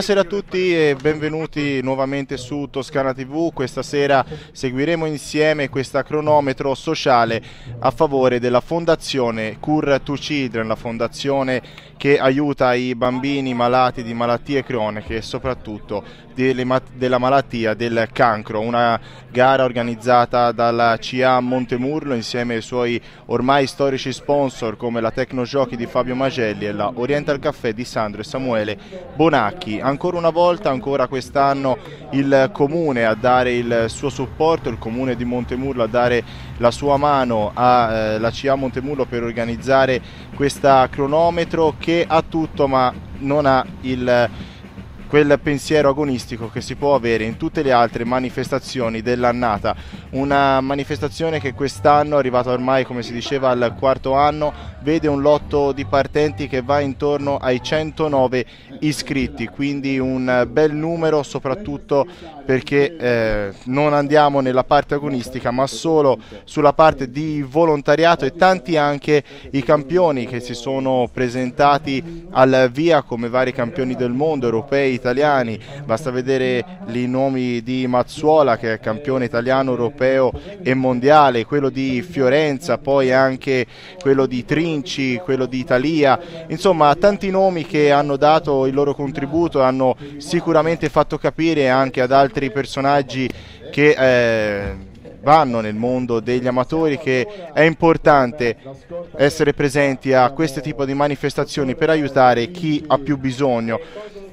Buonasera a tutti e benvenuti nuovamente su Toscana TV. Questa sera seguiremo insieme questa cronometro sociale a favore della fondazione Cure to Children, la fondazione che aiuta i bambini malati di malattie croniche e soprattutto delle, della malattia del cancro, una gara organizzata dalla CA Montemurlo insieme ai suoi ormai storici sponsor come la Tecnogiochi di Fabio Magelli e la Oriental Caffè di Sandro e Samuele Bonacchi. Ancora una volta, ancora quest'anno il comune a dare il suo supporto, il comune di Montemurlo a dare la sua mano alla eh, CA Montemurlo per organizzare questa cronometro che ha tutto ma non ha il quel pensiero agonistico che si può avere in tutte le altre manifestazioni dell'annata. Una manifestazione che quest'anno, arrivata ormai come si diceva al quarto anno, vede un lotto di partenti che va intorno ai 109 iscritti, quindi un bel numero soprattutto perché eh, non andiamo nella parte agonistica ma solo sulla parte di volontariato e tanti anche i campioni che si sono presentati al via come vari campioni del mondo europei italiani, basta vedere i nomi di Mazzuola che è campione italiano, europeo e mondiale, quello di Fiorenza, poi anche quello di Trinci, quello di Italia, insomma tanti nomi che hanno dato il loro contributo, hanno sicuramente fatto capire anche ad altri personaggi che... Eh, vanno nel mondo degli amatori che è importante essere presenti a questo tipo di manifestazioni per aiutare chi ha più bisogno.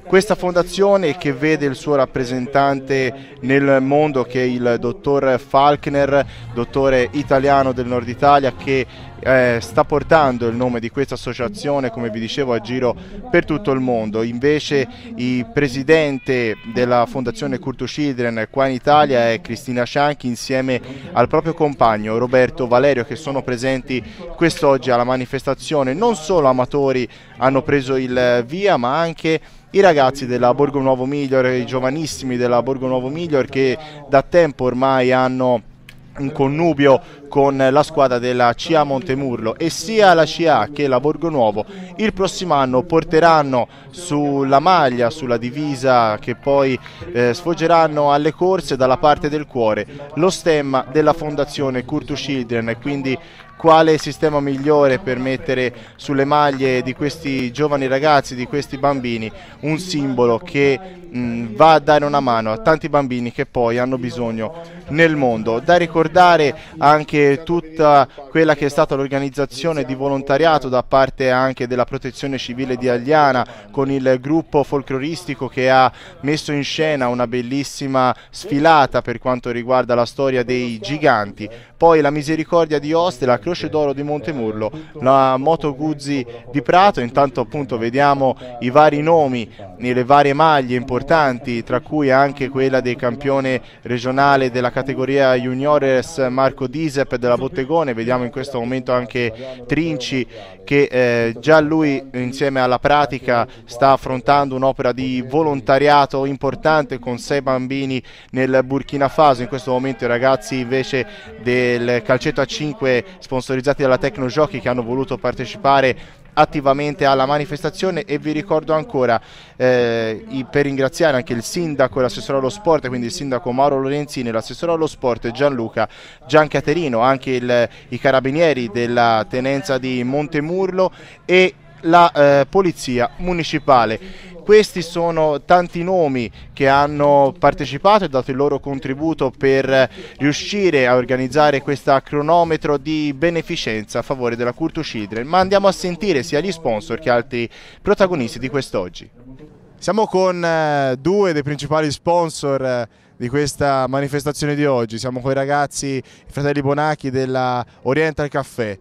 Questa fondazione che vede il suo rappresentante nel mondo che è il dottor Falkner, dottore italiano del nord Italia che eh, sta portando il nome di questa associazione, come vi dicevo, a giro per tutto il mondo. Invece il presidente della Fondazione Curto Children qua in Italia è Cristina Scianchi insieme al proprio compagno Roberto Valerio che sono presenti quest'oggi alla manifestazione. Non solo amatori hanno preso il via, ma anche i ragazzi della Borgo Nuovo Miglior, i giovanissimi della Borgo Nuovo Miglior che da tempo ormai hanno un connubio con la squadra della CA Montemurlo e sia la CA che la Borgo Nuovo il prossimo anno porteranno sulla maglia, sulla divisa che poi eh, sfoggeranno alle corse dalla parte del cuore lo stemma della fondazione Curtus Children quindi quale sistema migliore per mettere sulle maglie di questi giovani ragazzi, di questi bambini, un simbolo che mh, va a dare una mano a tanti bambini che poi hanno bisogno nel mondo. Da ricordare anche tutta quella che è stata l'organizzazione di volontariato da parte anche della protezione civile di Agliana con il gruppo folcloristico che ha messo in scena una bellissima sfilata per quanto riguarda la storia dei giganti. Poi la misericordia di Ostela Croce d'Oro di Montemurlo, la Moto Guzzi di Prato, intanto appunto vediamo i vari nomi nelle varie maglie importanti, tra cui anche quella del campione regionale della categoria juniores Marco Disep della Bottegone, vediamo in questo momento anche Trinci che eh, già lui insieme alla pratica sta affrontando un'opera di volontariato importante con sei bambini nel Burkina Faso, in questo momento i ragazzi invece del calcetto a 5 sponsorizzati sponsorizzati dalla Tecnogiochi che hanno voluto partecipare attivamente alla manifestazione e vi ricordo ancora eh, i, per ringraziare anche il sindaco e l'assessore allo sport, quindi il sindaco Mauro Lorenzini, l'assessore allo sport Gianluca Giancaterino, anche il, i carabinieri della tenenza di Montemurlo e la eh, polizia municipale. Questi sono tanti nomi che hanno partecipato e dato il loro contributo per riuscire a organizzare questo cronometro di beneficenza a favore della Culto Children, ma andiamo a sentire sia gli sponsor che altri protagonisti di quest'oggi. Siamo con eh, due dei principali sponsor eh, di questa manifestazione di oggi, siamo con i ragazzi, i fratelli Bonacchi della Oriental Café,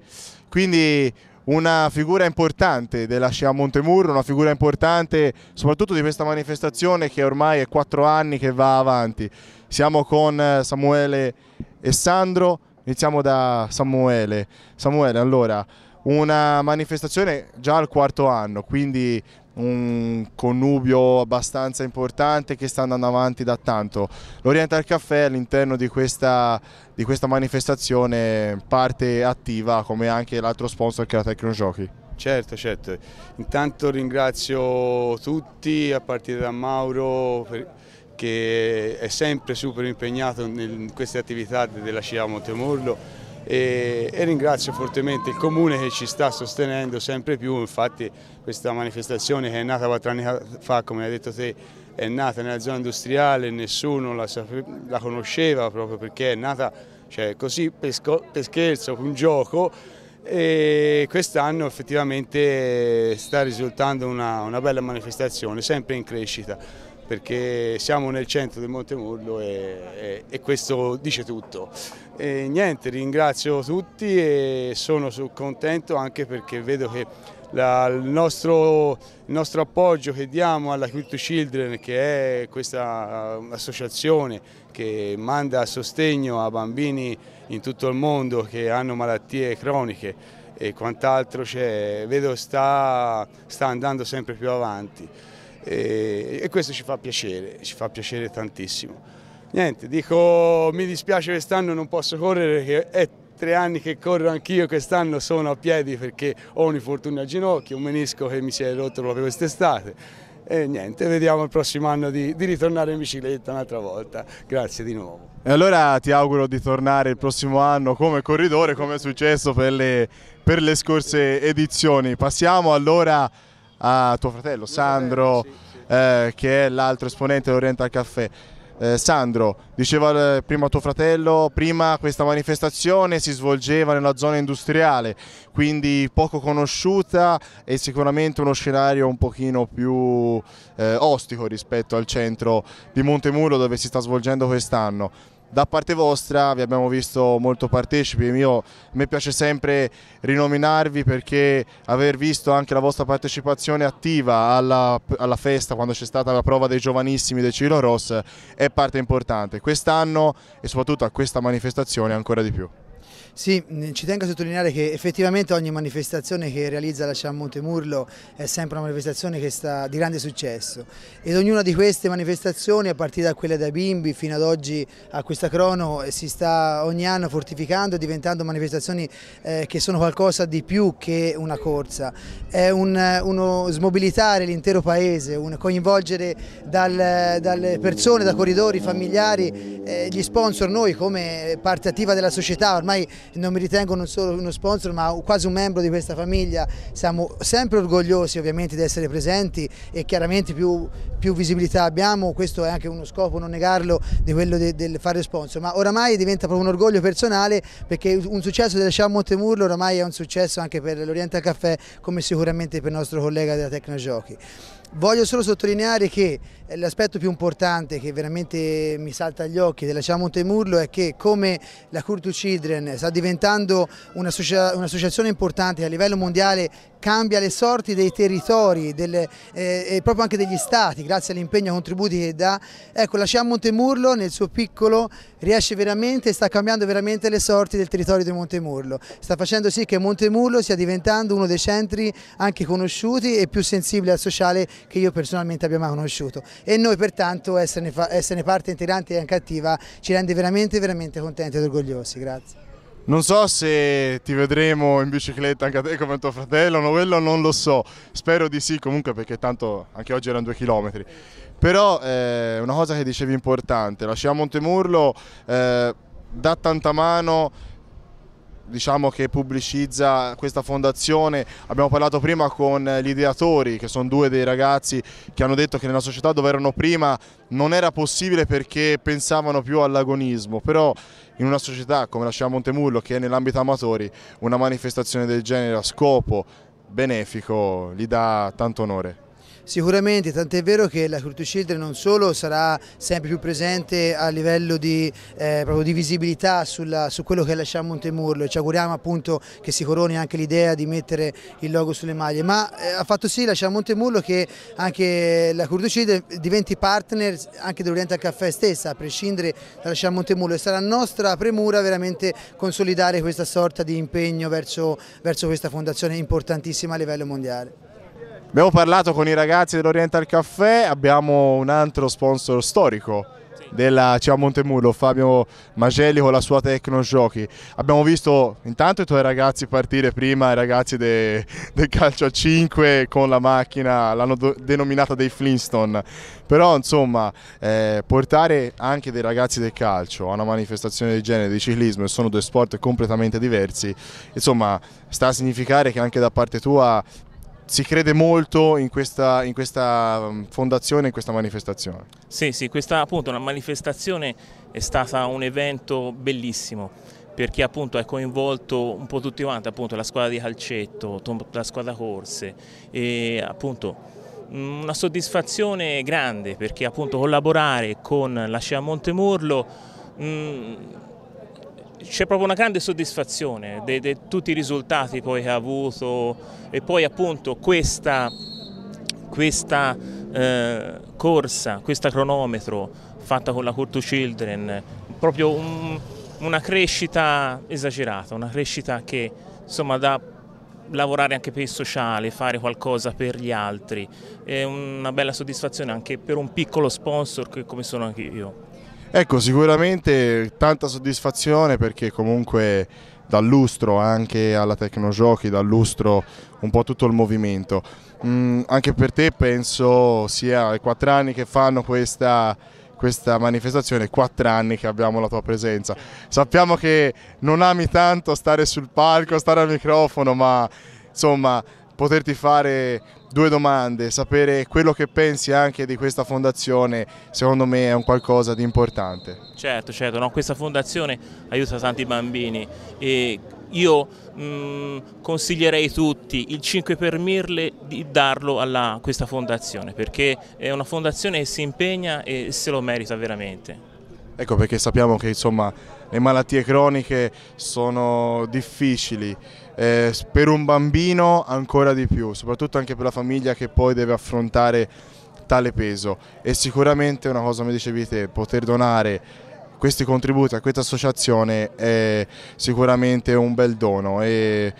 quindi una figura importante della Scia Montemurro, una figura importante soprattutto di questa manifestazione che ormai è quattro anni che va avanti. Siamo con eh, Samuele e Sandro, iniziamo da Samuele. Samuele, allora, una manifestazione già al quarto anno, quindi un connubio abbastanza importante che sta andando avanti da tanto. L'Oriental Caffè all'interno di questa, di questa manifestazione parte attiva come anche l'altro sponsor che è la Tecnogiochi. Giochi. Certo, certo. Intanto ringrazio tutti, a partire da Mauro che è sempre super impegnato in queste attività della CIA Montemorlo e, e, ringrazio fortemente il Comune che ci sta sostenendo sempre più, infatti questa manifestazione che è nata quattro anni fa, come hai detto te, è nata nella zona industriale, nessuno la, la conosceva proprio perché è nata cioè, così per, per scherzo, un gioco e quest'anno effettivamente sta risultando una, una bella manifestazione, sempre in crescita perché siamo nel centro del Montemurlo e, e, e questo dice tutto. E niente, ringrazio tutti e sono contento anche perché vedo che la, il, nostro, il, nostro, appoggio che diamo alla Crypto Children, che è questa uh, associazione che manda sostegno a bambini in tutto il mondo che hanno malattie croniche e quant'altro, cioè, vedo sta, sta andando sempre più avanti e, e questo ci fa piacere, ci fa piacere tantissimo. Niente, dico mi dispiace quest'anno non posso correre che è tre anni che corro anch'io, quest'anno sono a piedi perché ho un infortunio al ginocchio, un menisco che mi si è rotto proprio quest'estate e niente, vediamo il prossimo anno di, di ritornare in bicicletta un'altra volta, grazie di nuovo. E allora ti auguro di tornare il prossimo anno come corridore come è successo per le, per le scorse edizioni, passiamo allora a tuo fratello Sandro, sì, sì. Eh, che è l'altro esponente dell'Oriental Café. Eh, Sandro, diceva eh, prima tuo fratello, prima questa manifestazione si svolgeva nella zona industriale, quindi poco conosciuta e sicuramente uno scenario un pochino più eh, ostico rispetto al centro di Montemuro dove si sta svolgendo quest'anno. Da parte vostra vi abbiamo visto molto partecipi, Io, a me piace sempre rinominarvi perché aver visto anche la vostra partecipazione attiva alla, alla festa quando c'è stata la prova dei giovanissimi del Ciro Ross è parte importante. Quest'anno e soprattutto a questa manifestazione ancora di più. Sì, mm, ci tengo a sottolineare che effettivamente ogni manifestazione che realizza la Cian Murlo è sempre una manifestazione che sta di grande successo ed ognuna di queste manifestazioni, a partire da quelle dai bimbi fino ad oggi a questa crono, eh, si sta ogni anno fortificando e diventando manifestazioni eh, che sono qualcosa di più che una corsa. È un, uno smobilitare l'intero paese, un coinvolgere dal, dalle persone, da corridori familiari, eh, gli sponsor, noi come parte attiva della società, ormai non mi ritengo non solo uno sponsor ma quasi un membro di questa famiglia, siamo sempre orgogliosi ovviamente di essere presenti e chiaramente più, più visibilità abbiamo, questo è anche uno scopo, non negarlo, di quello del fare sponsor, ma oramai diventa proprio un orgoglio personale perché un successo della Ciao Montemurlo oramai è un successo anche per l'Oriente Caffè come sicuramente per il nostro collega della Tecnogiochi. Voglio solo sottolineare che eh, l'aspetto più importante che veramente mi salta agli occhi della CEA Montemurlo è che come la Curtu Children sta diventando un'associazione importante a livello mondiale cambia le sorti dei territori delle, eh, e proprio anche degli stati grazie all'impegno e contributi che dà, ecco la CEA Montemurlo nel suo piccolo riesce veramente, e sta cambiando veramente le sorti del territorio di Montemurlo, sta facendo sì che Montemurlo stia diventando uno dei centri anche conosciuti e più sensibili al sociale che io personalmente abbia mai conosciuto e noi pertanto esserne, esserne parte integrante e anche attiva ci rende veramente veramente contenti ed orgogliosi, grazie. Non so se ti vedremo in bicicletta anche a te come tuo fratello, no, quello non lo so, spero di sì comunque perché tanto anche oggi erano due chilometri. Però eh, una cosa che dicevi importante, lasciamo Montemurlo, eh, dà tanta mano diciamo, che pubblicizza questa fondazione. Abbiamo parlato prima con gli ideatori, che sono due dei ragazzi che hanno detto che nella società dove erano prima non era possibile perché pensavano più all'agonismo, però in una società come la Scia Montemurlo, che è nell'ambito amatori, una manifestazione del genere a scopo benefico gli dà tanto onore. Sicuramente, tant'è vero che la Culture Children non solo sarà sempre più presente a livello di, eh, di visibilità sulla, su quello che lascia Montemurlo e ci auguriamo appunto che si coroni anche l'idea di mettere il logo sulle maglie, ma eh, ha fatto sì lascia Montemurlo che anche la Culture Children diventi partner anche dell'Oriente al Caffè stessa, a prescindere da lascia Montemurlo e sarà nostra premura veramente consolidare questa sorta di impegno verso, verso questa fondazione importantissima a livello mondiale. Abbiamo parlato con i ragazzi dell'Oriental Caffè, abbiamo un altro sponsor storico della CA Montemurlo, Fabio Magelli con la sua Tecnogiochi. Abbiamo visto intanto i tuoi ragazzi partire prima, i ragazzi del de calcio a 5 con la macchina, l'hanno denominata dei Flintstone, però insomma eh, portare anche dei ragazzi del calcio a una manifestazione del genere di ciclismo, e sono due sport completamente diversi, insomma sta a significare che anche da parte tua si crede molto in questa, in questa, mm, fondazione, in questa manifestazione. Sì, sì, questa appunto una manifestazione è stata un evento bellissimo perché appunto è coinvolto un po' tutti quanti, appunto la squadra di calcetto, la squadra corse e appunto mm, una soddisfazione grande perché appunto collaborare con la Scia Montemurlo mh, mm, c'è proprio una grande soddisfazione di tutti i risultati che ha avuto e poi appunto questa, questa eh, corsa, questo cronometro fatta con la Call Children, proprio un, una crescita esagerata, una crescita che insomma da lavorare anche per il sociale, fare qualcosa per gli altri, è una bella soddisfazione anche per un piccolo sponsor come sono anche io. Ecco, sicuramente tanta soddisfazione perché comunque dal lustro anche alla Tecnogiochi, dà lustro un po' tutto il movimento. Mm, anche per te penso sia i quattro anni che fanno questa, questa manifestazione, quattro anni che abbiamo la tua presenza. Sappiamo che non ami tanto stare sul palco, stare al microfono, ma insomma poterti fare due domande, sapere quello che pensi anche di questa fondazione secondo me è un qualcosa di importante. Certo, certo, no? questa fondazione aiuta tanti bambini e io mh, mm, consiglierei tutti il 5 per 1000 di darlo a questa fondazione perché è una fondazione che si impegna e se lo merita veramente. Ecco perché sappiamo che insomma, le malattie croniche sono difficili eh, per un bambino ancora di più, soprattutto anche per la famiglia che poi deve affrontare tale peso e sicuramente una cosa mi dicevi te, poter donare questi contributi a questa associazione è sicuramente un bel dono e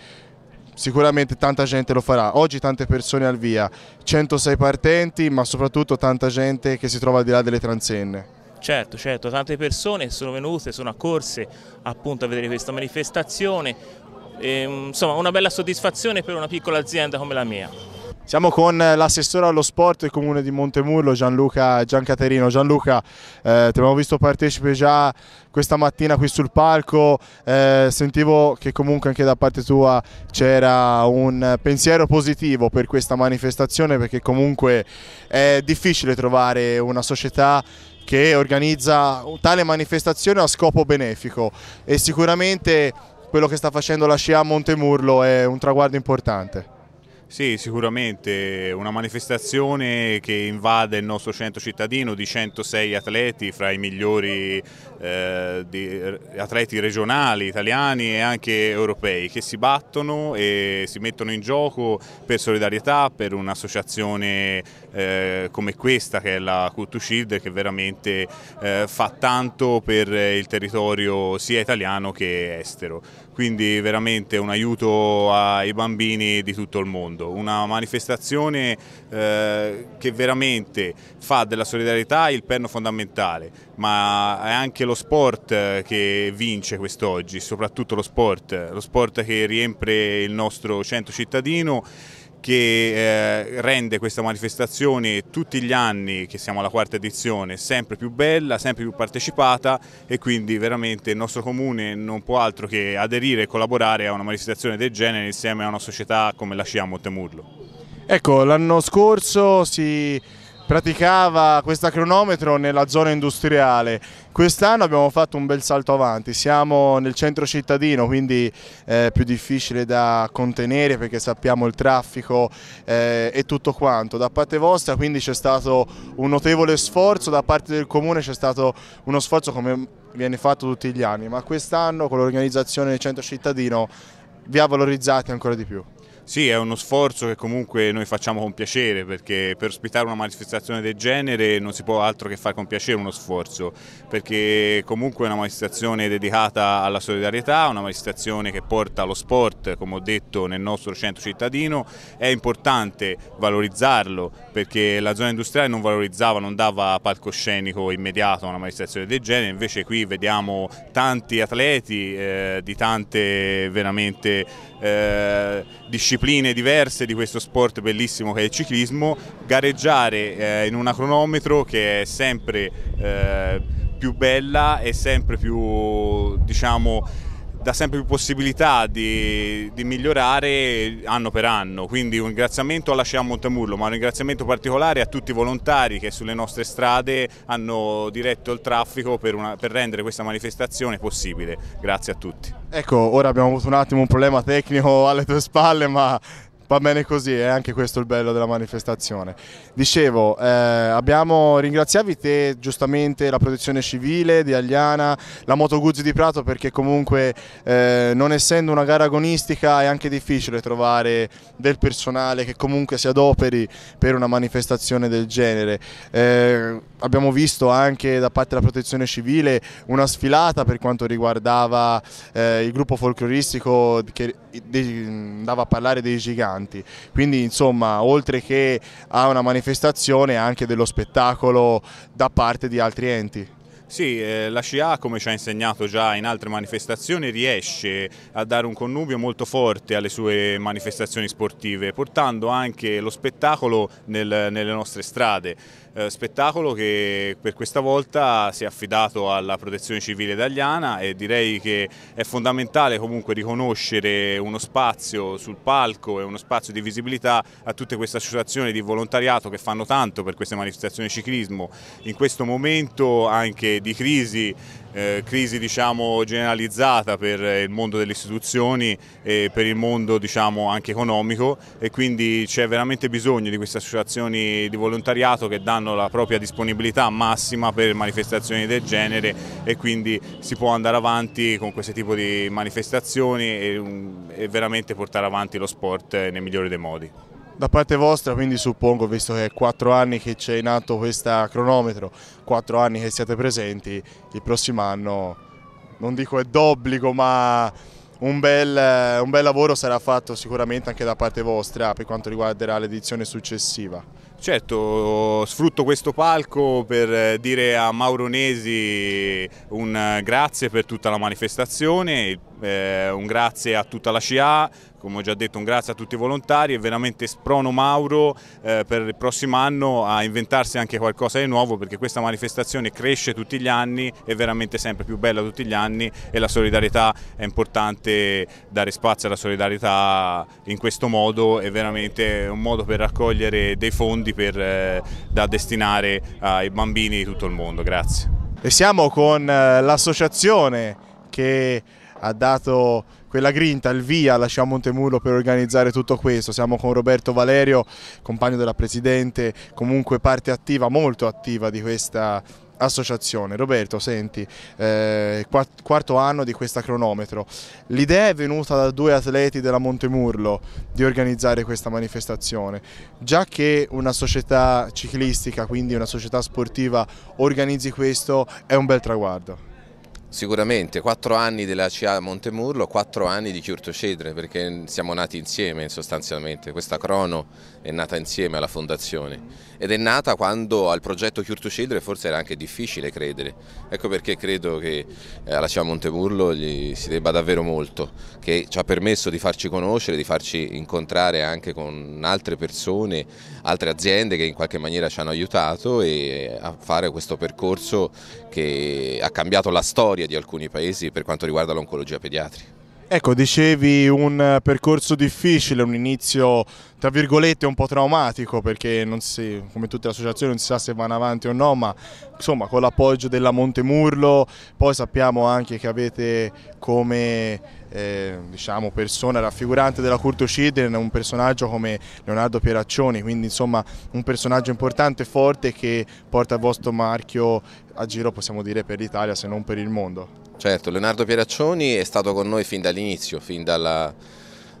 sicuramente tanta gente lo farà. Oggi tante persone al via, 106 partenti, ma soprattutto tanta gente che si trova al di là delle transenne. Certo, certo, tante persone sono venute, sono accorse appunto a vedere questa manifestazione, e, insomma una bella soddisfazione per una piccola azienda come la mia. Siamo con eh, l'assessore allo sport del comune di Montemurlo, Gianluca Giancaterino. Gianluca, eh, ti abbiamo visto partecipe già questa mattina qui sul palco, eh, sentivo che comunque anche da parte tua c'era un pensiero positivo per questa manifestazione perché comunque è difficile trovare una società che organizza tale manifestazione a scopo benefico e sicuramente quello che sta facendo la scia a Montemurlo è un traguardo importante. Sì, sicuramente una manifestazione che invade il nostro centro cittadino di 106 atleti, fra i migliori eh, di, eh, atleti regionali, italiani e anche europei, che si battono e si mettono in gioco per solidarietà, per un'associazione eh, come questa che è la Cultu Shield che veramente eh, fa tanto per il territorio sia italiano che estero quindi veramente un aiuto ai bambini di tutto il mondo, una manifestazione eh, che veramente fa della solidarietà il perno fondamentale, ma è anche lo sport eh, che vince quest'oggi, soprattutto lo sport, lo sport che riempie il nostro centro cittadino che eh, rende questa manifestazione tutti gli anni, che siamo alla quarta edizione, sempre più bella, sempre più partecipata e quindi veramente il nostro comune non può altro che aderire e collaborare a una manifestazione del genere insieme a una società come la CIA Montemurlo. Ecco, l'anno scorso si praticava questo cronometro nella zona industriale. Quest'anno abbiamo fatto un bel salto avanti, siamo nel centro cittadino quindi è eh, più difficile da contenere perché sappiamo il traffico eh, e tutto quanto. Da parte vostra quindi c'è stato un notevole sforzo, da parte del comune c'è stato uno sforzo come viene fatto tutti gli anni, ma quest'anno con l'organizzazione del centro cittadino vi ha valorizzati ancora di più. Sì, è uno sforzo che comunque noi facciamo con piacere perché per ospitare una manifestazione del genere non si può altro che fare con piacere uno sforzo perché comunque è una manifestazione dedicata alla solidarietà, una manifestazione che porta lo sport, come ho detto, nel nostro centro cittadino. È importante valorizzarlo perché la zona industriale non valorizzava, non dava palcoscenico immediato a una manifestazione del genere, invece qui vediamo tanti atleti eh, di tante veramente eh, discipline diverse di questo sport bellissimo che è il ciclismo, gareggiare eh, in una cronometro che è sempre eh, più bella e sempre più diciamo dà sempre più possibilità di, di, migliorare anno per anno. Quindi un ringraziamento alla Scia Montemurlo, ma un ringraziamento particolare a tutti i volontari che sulle nostre strade hanno diretto il traffico per, una, per rendere questa manifestazione possibile. Grazie a tutti. Ecco, ora abbiamo avuto un attimo un problema tecnico alle tue spalle, ma va bene così, è anche questo il bello della manifestazione. Dicevo, eh, abbiamo ringraziavi te giustamente la protezione civile di Agliana, la Moto Guzzi di Prato perché comunque eh, non essendo una gara agonistica è anche difficile trovare del personale che comunque si adoperi per una manifestazione del genere. Eh, abbiamo visto anche da parte della protezione civile una sfilata per quanto riguardava eh, il gruppo folcloristico che andava a parlare dei giganti importanti. Quindi insomma oltre che a una manifestazione anche dello spettacolo da parte di altri enti. Sì, eh, la CIA come ci ha insegnato già in altre manifestazioni riesce a dare un connubio molto forte alle sue manifestazioni sportive portando anche lo spettacolo nel, nelle nostre strade eh, spettacolo che per questa volta si è affidato alla protezione civile italiana e direi che è fondamentale comunque riconoscere uno spazio sul palco e uno spazio di visibilità a tutte queste associazioni di volontariato che fanno tanto per queste manifestazioni di ciclismo in questo momento anche di crisi eh, crisi diciamo, generalizzata per eh, il mondo delle istituzioni e per il mondo diciamo, anche economico e quindi c'è veramente bisogno di queste associazioni di volontariato che danno la propria disponibilità massima per manifestazioni del genere e quindi si può andare avanti con questo tipo di manifestazioni e, mm, e veramente portare avanti lo sport eh, nel migliore dei modi. Da parte vostra, quindi suppongo, visto che è quattro anni che c'è in atto questo cronometro, quattro anni che siete presenti, il prossimo anno, non dico è d'obbligo, ma un bel, un bel, lavoro sarà fatto sicuramente anche da parte vostra per quanto riguarderà l'edizione successiva. Certo, sfrutto questo palco per dire a Mauro Nesi un grazie per tutta la manifestazione, eh, un grazie a tutta la CIA come ho già detto un grazie a tutti i volontari e veramente sprono Mauro eh, per il prossimo anno a inventarsi anche qualcosa di nuovo perché questa manifestazione cresce tutti gli anni, è veramente sempre più bella tutti gli anni e la solidarietà è importante dare spazio alla solidarietà in questo modo, è veramente un modo per raccogliere dei fondi per, eh, da destinare ai bambini di tutto il mondo. Grazie. E siamo con eh, l'associazione che ha dato quella grinta, il via, lasciamo Montemulo per organizzare tutto questo. Siamo con Roberto Valerio, compagno della Presidente, comunque parte attiva, molto attiva di questa associazione. Roberto, senti, eh, quarto anno di questa cronometro. L'idea è venuta da due atleti della Montemurlo di organizzare questa manifestazione. Già che una società ciclistica, quindi una società sportiva, organizzi questo, è un bel traguardo. Sicuramente, quattro anni della CA Montemurlo, quattro anni di Chiurto Cedre, perché siamo nati insieme sostanzialmente, questa crono è nata insieme alla fondazione ed è nata quando al progetto Cure to Children forse era anche difficile credere. Ecco perché credo che eh, alla CIA Montemurlo gli si debba davvero molto, che ci ha permesso di farci conoscere, di farci incontrare anche con altre persone, altre aziende che in qualche maniera ci hanno aiutato e eh, a fare questo percorso che ha cambiato la storia di alcuni paesi per quanto riguarda l'oncologia pediatrica. Ecco, dicevi un eh, percorso difficile, un inizio tra virgolette un po' traumatico perché si, come tutte le associazioni non si sa se vanno avanti o no, ma insomma con l'appoggio della Montemurlo, poi sappiamo anche che avete come eh, diciamo, persona raffigurante della Children, un personaggio come Leonardo Pieraccioni, quindi insomma un personaggio importante, forte che porta il vostro marchio a giro possiamo dire per l'Italia se non per il mondo. Certo, Leonardo Pieraccioni è stato con noi fin dall'inizio, fin dalla,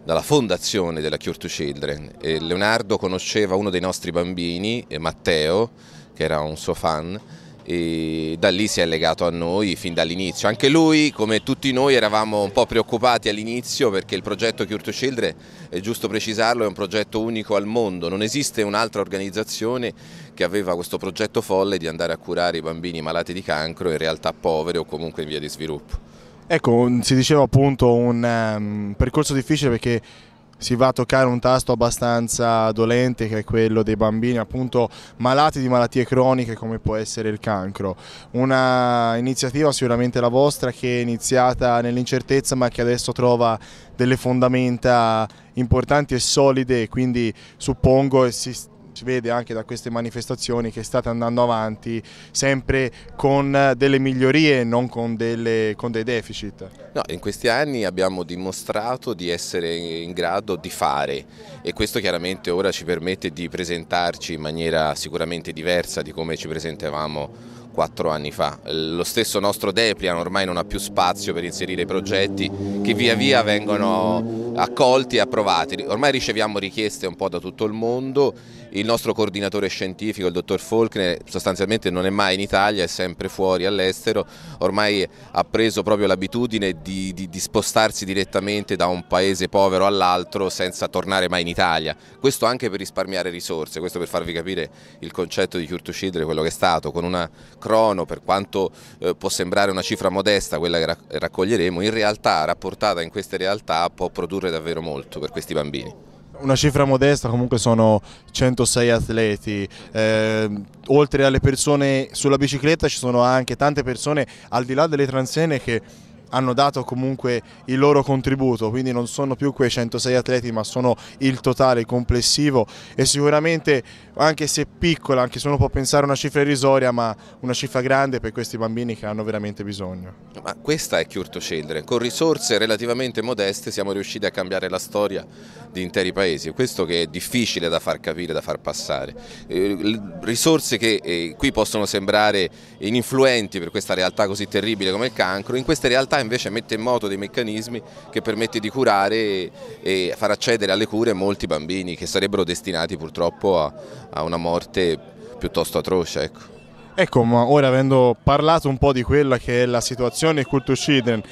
dalla, fondazione della Cure to Children e Leonardo conosceva uno dei nostri bambini, eh, Matteo, che era un suo fan, e da lì si è legato a noi fin dall'inizio. Anche lui, come tutti noi, eravamo un po' preoccupati all'inizio perché il progetto Cure to Children, è giusto precisarlo, è un progetto unico al mondo, non esiste un'altra organizzazione che aveva questo progetto folle di andare a curare i bambini malati di cancro in realtà poveri o comunque in via di sviluppo. Ecco, si diceva appunto un um, percorso difficile perché si va a toccare un tasto abbastanza dolente che è quello dei bambini appunto malati di malattie croniche come può essere il cancro. Una iniziativa sicuramente la vostra che è iniziata nell'incertezza ma che adesso trova delle fondamenta importanti e solide quindi suppongo e si si vede anche da queste manifestazioni che state andando avanti sempre con delle migliorie e non con, delle, con dei deficit. No, in questi anni abbiamo dimostrato di essere in grado di fare e questo chiaramente ora ci permette di presentarci in maniera sicuramente diversa di come ci presentavamo quattro anni fa. Lo stesso nostro Deplian ormai non ha più spazio per inserire progetti che via via vengono accolti e approvati. Ormai riceviamo richieste un po' da tutto il mondo, il nostro coordinatore scientifico, il dottor Faulkner, sostanzialmente non è mai in Italia, è sempre fuori all'estero, ormai ha preso proprio l'abitudine di, di, di, spostarsi direttamente da un paese povero all'altro senza tornare mai in Italia, questo anche per risparmiare risorse, questo per farvi capire il concetto di Cure to Children, quello che è stato, con una crono per quanto eh, può sembrare una cifra modesta quella che raccoglieremo, in realtà rapportata in queste realtà può produrre produrre davvero molto per questi bambini. Una cifra modesta, comunque sono 106 atleti, eh, oltre alle persone sulla bicicletta ci sono anche tante persone al di là delle transene che hanno dato comunque il loro contributo, quindi non sono più quei 106 atleti ma sono il totale complessivo e sicuramente anche se piccola, anche se uno può pensare a una cifra irrisoria, ma una cifra grande per questi bambini che hanno veramente bisogno. Ma questa è Chiurto Children, con risorse relativamente modeste siamo riusciti a cambiare la storia di interi paesi, questo che è difficile da far capire, da far passare. Eh, risorse che eh, qui possono sembrare ininfluenti per questa realtà così terribile come il cancro, in queste realtà invece mette in moto dei meccanismi che permette di curare e far accedere alle cure molti bambini che sarebbero destinati purtroppo a, a una morte piuttosto atroce. Ecco. Ecco, ma ora avendo parlato un po' di quella che è la situazione Kultuschiden,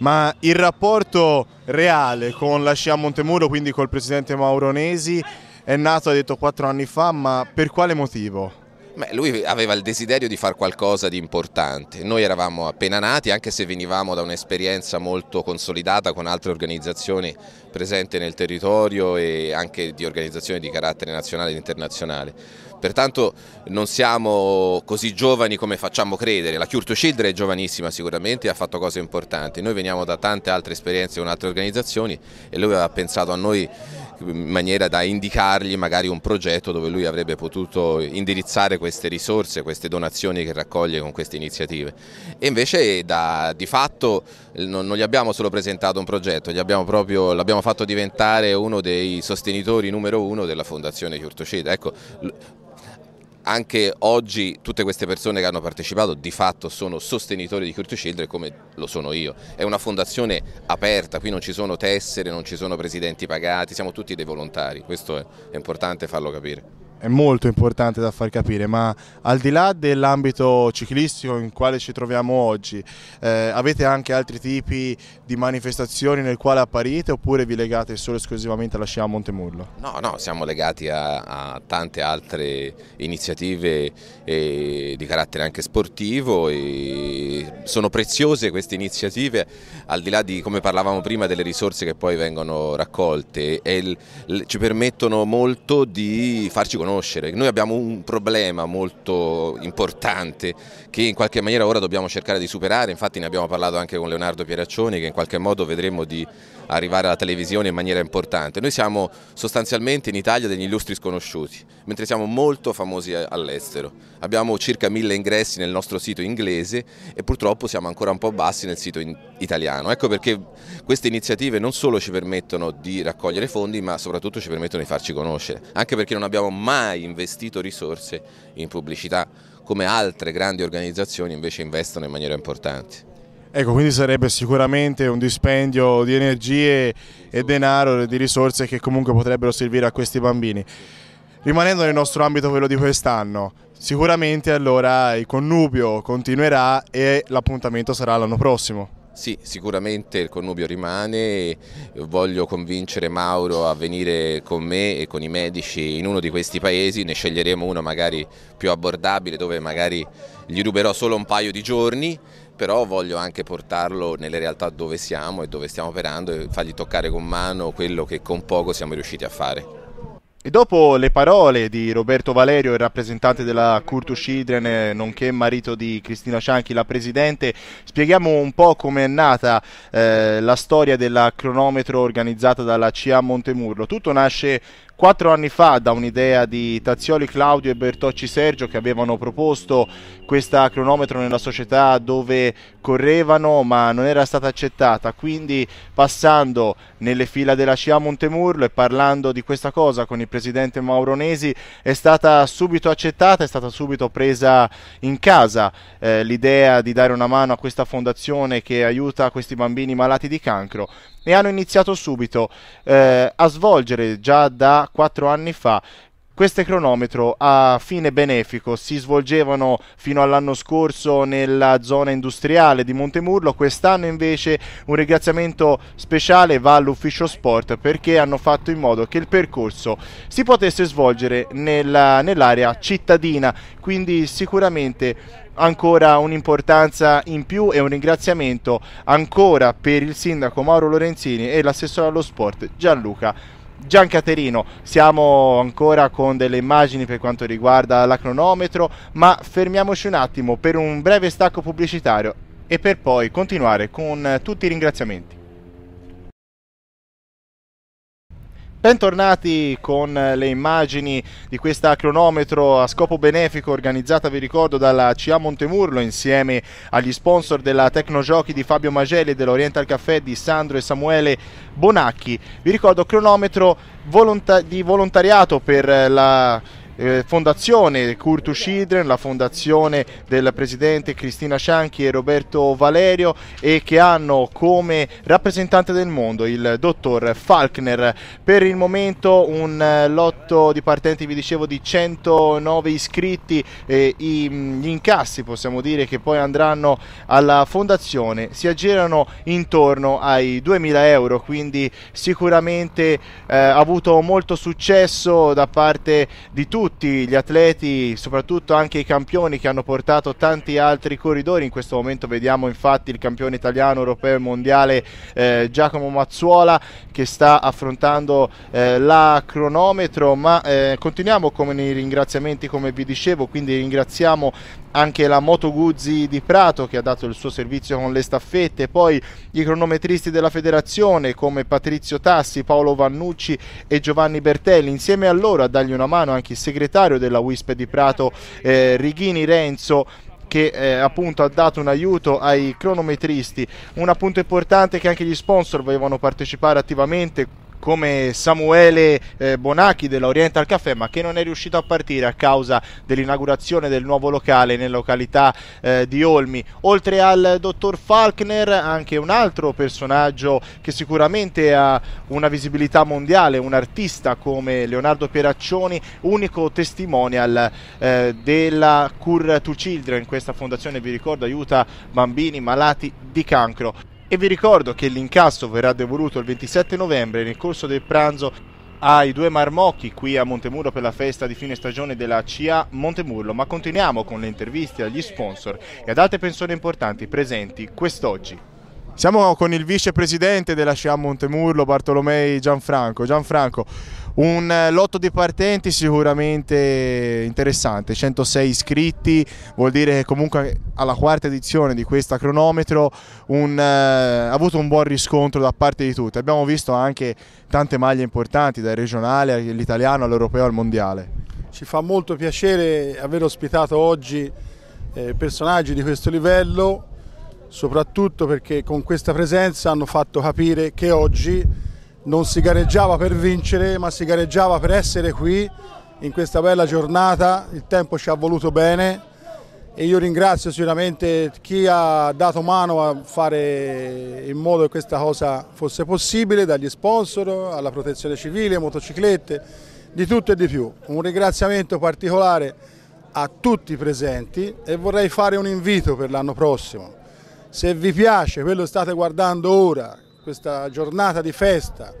ma il rapporto reale con la Scia Montemuro, quindi col presidente Mauronesi, è nato, ha detto, quattro anni fa, ma per quale motivo? Beh, lui aveva il desiderio di fare qualcosa di importante, noi eravamo appena nati anche se venivamo da un'esperienza molto consolidata con altre organizzazioni presenti nel territorio e anche di organizzazioni di carattere nazionale ed internazionale. Pertanto non siamo così giovani come facciamo credere, la Cure to Children è giovanissima sicuramente e ha fatto cose importanti, noi veniamo da tante altre esperienze con altre organizzazioni e lui aveva pensato a noi in maniera da indicargli magari un progetto dove lui avrebbe potuto indirizzare queste risorse, queste donazioni che raccoglie con queste iniziative. E invece da, di fatto non, non, gli abbiamo solo presentato un progetto, l'abbiamo fatto diventare uno dei sostenitori numero uno della Fondazione Chiurtoceta. Ecco, anche oggi tutte queste persone che hanno partecipato di fatto sono sostenitori di Curtis Children come lo sono io. È una fondazione aperta, qui non ci sono tessere, non ci sono presidenti pagati, siamo tutti dei volontari, questo è importante farlo capire è molto importante da far capire, ma al di là dell'ambito ciclistico in quale ci troviamo oggi, eh, avete anche altri tipi di manifestazioni nel quale apparite oppure vi legate solo e esclusivamente alla scia a Montemurlo? No, no, siamo legati a, a tante altre iniziative eh, di carattere anche sportivo e sono preziose queste iniziative al di là di come parlavamo prima delle risorse che poi vengono raccolte e il, ci permettono molto di farci conoscere riconoscere. Noi abbiamo un problema molto importante che in qualche maniera ora dobbiamo cercare di superare, infatti ne abbiamo parlato anche con Leonardo Pieraccioni che in qualche modo vedremo di arrivare alla televisione in maniera importante. Noi siamo sostanzialmente in Italia degli illustri sconosciuti, mentre siamo molto famosi all'estero. Abbiamo circa mille ingressi nel nostro sito inglese e purtroppo siamo ancora un po' bassi nel sito italiano. Ecco perché queste iniziative non solo ci permettono di raccogliere fondi, ma soprattutto ci permettono di farci conoscere, anche perché non abbiamo mai investito risorse in pubblicità come altre grandi organizzazioni invece investono in maniera importante. Ecco, quindi sarebbe sicuramente un dispendio di energie e denaro, e di risorse che comunque potrebbero servire a questi bambini. Rimanendo nel nostro ambito quello di quest'anno, sicuramente allora il connubio continuerà e l'appuntamento sarà l'anno prossimo. Sì, sicuramente il connubio rimane, voglio convincere Mauro a venire con me e con i medici in uno di questi paesi, ne sceglieremo uno magari più abbordabile dove magari gli ruberò solo un paio di giorni però voglio anche portarlo nelle realtà dove siamo e dove stiamo operando e fargli toccare con mano quello che con poco siamo riusciti a fare. E dopo le parole di Roberto Valerio, il rappresentante della Curtus Children, nonché marito di Cristina Cianchi, la presidente, spieghiamo un po' come è nata eh, la storia della cronometro organizzata dalla CIA Montemurlo. Tutto nasce Quattro anni fa da un'idea di Tazzioli Claudio e Bertocci Sergio che avevano proposto questa cronometro nella società dove correvano ma non era stata accettata, quindi passando nelle fila della CIA Montemurlo e parlando di questa cosa con il presidente Mauronesi è stata subito accettata, è stata subito presa in casa eh, l'idea di dare una mano a questa fondazione che aiuta questi bambini malati di cancro ne hanno iniziato subito eh, a svolgere già da quattro anni fa queste cronometro a fine benefico si svolgevano fino all'anno scorso nella zona industriale di Montemurlo, quest'anno invece un ringraziamento speciale va all'ufficio sport perché hanno fatto in modo che il percorso si potesse svolgere nella, nell'area cittadina, quindi sicuramente ancora un'importanza in più e un ringraziamento ancora per il sindaco Mauro Lorenzini e l'assessore allo sport Gianluca Gian Caterino, Siamo ancora con delle immagini per quanto riguarda la cronometro, ma fermiamoci un attimo per un breve stacco pubblicitario e per poi continuare con tutti i ringraziamenti. Bentornati con le immagini di questa cronometro a scopo benefico organizzata, vi ricordo, dalla CA Montemurlo insieme agli sponsor della Tecnogiochi di Fabio Magelli e dell'Oriental Caffè di Sandro e Samuele Bonacchi. Vi ricordo cronometro volonta- di volontariato per la eh, fondazione Curto Children, la fondazione del presidente Cristina Cianchi e Roberto Valerio e che hanno come rappresentante del mondo il dottor Falkner. Per il momento un eh, lotto di partenti, vi dicevo, di 109 iscritti, e i, mm, gli incassi possiamo dire che poi andranno alla fondazione, si aggirano intorno ai 2000 euro, quindi sicuramente eh, avuto molto successo da parte di tutti tutti gli atleti, soprattutto anche i campioni che hanno portato tanti altri corridori. In questo momento vediamo infatti il campione italiano, europeo e mondiale eh, Giacomo Mazzuola che sta affrontando eh, la cronometro. Ma eh, continuiamo con i ringraziamenti, come vi dicevo. Quindi ringraziamo anche la Moto Guzzi di Prato che ha dato il suo servizio con le staffette, poi i cronometristi della federazione come Patrizio Tassi, Paolo Vannucci e Giovanni Bertelli, insieme a loro a dargli una mano anche il segretario della WISP di Prato eh, Righini Renzo che eh, appunto ha dato un aiuto ai cronometristi, un appunto importante che anche gli sponsor volevano partecipare attivamente come Samuele eh, Bonacchi dell'Oriental Café ma che non è riuscito a partire a causa dell'inaugurazione del nuovo locale nella località eh, di Olmi. Oltre al dottor Falkner anche un altro personaggio che sicuramente ha una visibilità mondiale, un artista come Leonardo Pieraccioni, unico testimonial eh, della Cure to Children, questa fondazione vi ricordo aiuta bambini malati di cancro. E vi ricordo che l'incasso verrà devoluto il 27 novembre nel corso del pranzo ai due marmocchi qui a Montemurlo per la festa di fine stagione della CIA Montemurlo, ma continuiamo con le interviste agli sponsor e ad altre persone importanti presenti quest'oggi. Siamo con il vicepresidente della CIA Montemurlo, Bartolomei Gianfranco. Gianfranco, un eh, lotto di partenti sicuramente interessante, 106 iscritti, vuol dire che comunque alla quarta edizione di questa cronometro un, eh, ha avuto un buon riscontro da parte di tutti. Abbiamo visto anche tante maglie importanti, dal regionale all'italiano, all'europeo, al mondiale. Ci fa molto piacere aver ospitato oggi eh, personaggi di questo livello, soprattutto perché con questa presenza hanno fatto capire che oggi non si gareggiava per vincere ma si gareggiava per essere qui in questa bella giornata, il tempo ci ha voluto bene e io ringrazio sicuramente chi ha dato mano a fare in modo che questa cosa fosse possibile, dagli sponsor alla protezione civile, motociclette, di tutto e di più. Un ringraziamento particolare a tutti i presenti e vorrei fare un invito per l'anno prossimo. Se vi piace quello che state guardando ora, questa giornata di festa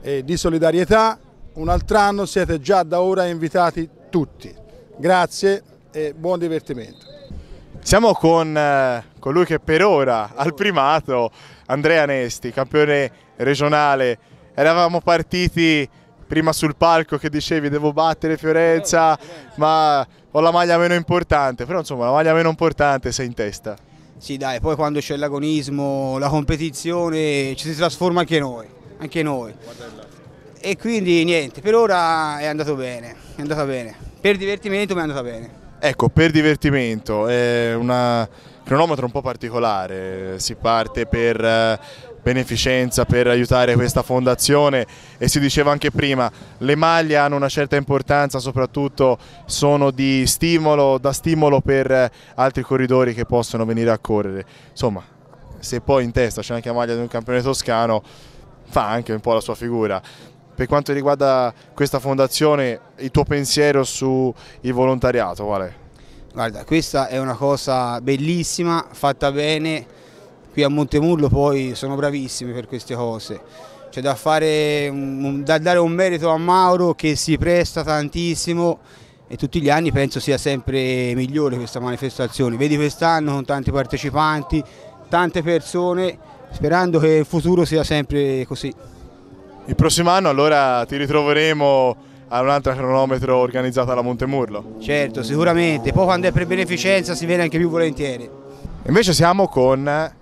e di solidarietà, un altro anno siete già da ora invitati tutti. Grazie e buon divertimento. Siamo con eh, colui che per ora al primato, Andrea Nesti, campione regionale. Eravamo partiti prima sul palco che dicevi devo battere Fiorenza, ma ho la maglia meno importante, però insomma la maglia meno importante sei in testa. Sì dai, poi quando c'è l'agonismo, la competizione, ci si trasforma anche noi, anche noi. E quindi niente, per ora è andato bene, è andata bene. Per divertimento mi è andata bene. Ecco, per divertimento è un cronometro un po' particolare, si parte per eh, beneficenza per aiutare questa fondazione e si diceva anche prima le maglie hanno una certa importanza soprattutto sono di stimolo, da stimolo per eh, altri corridori che possono venire a correre insomma se poi in testa c'è anche la maglia di un campione toscano fa anche un po' la sua figura per quanto riguarda questa fondazione il tuo pensiero sul volontariato qual è? Guarda, questa è una cosa bellissima, fatta bene, qui a Montemurlo poi sono bravissimi per queste cose. C'è da, fare, da dare un merito a Mauro che si presta tantissimo e tutti gli anni penso sia sempre migliore questa manifestazione. Vedi quest'anno con tanti partecipanti, tante persone, sperando che il futuro sia sempre così. Il prossimo anno allora ti ritroveremo a un'altra cronometro organizzata alla Montemurlo. Certo, sicuramente, poi quando è per beneficenza si viene anche più volentieri. Invece siamo con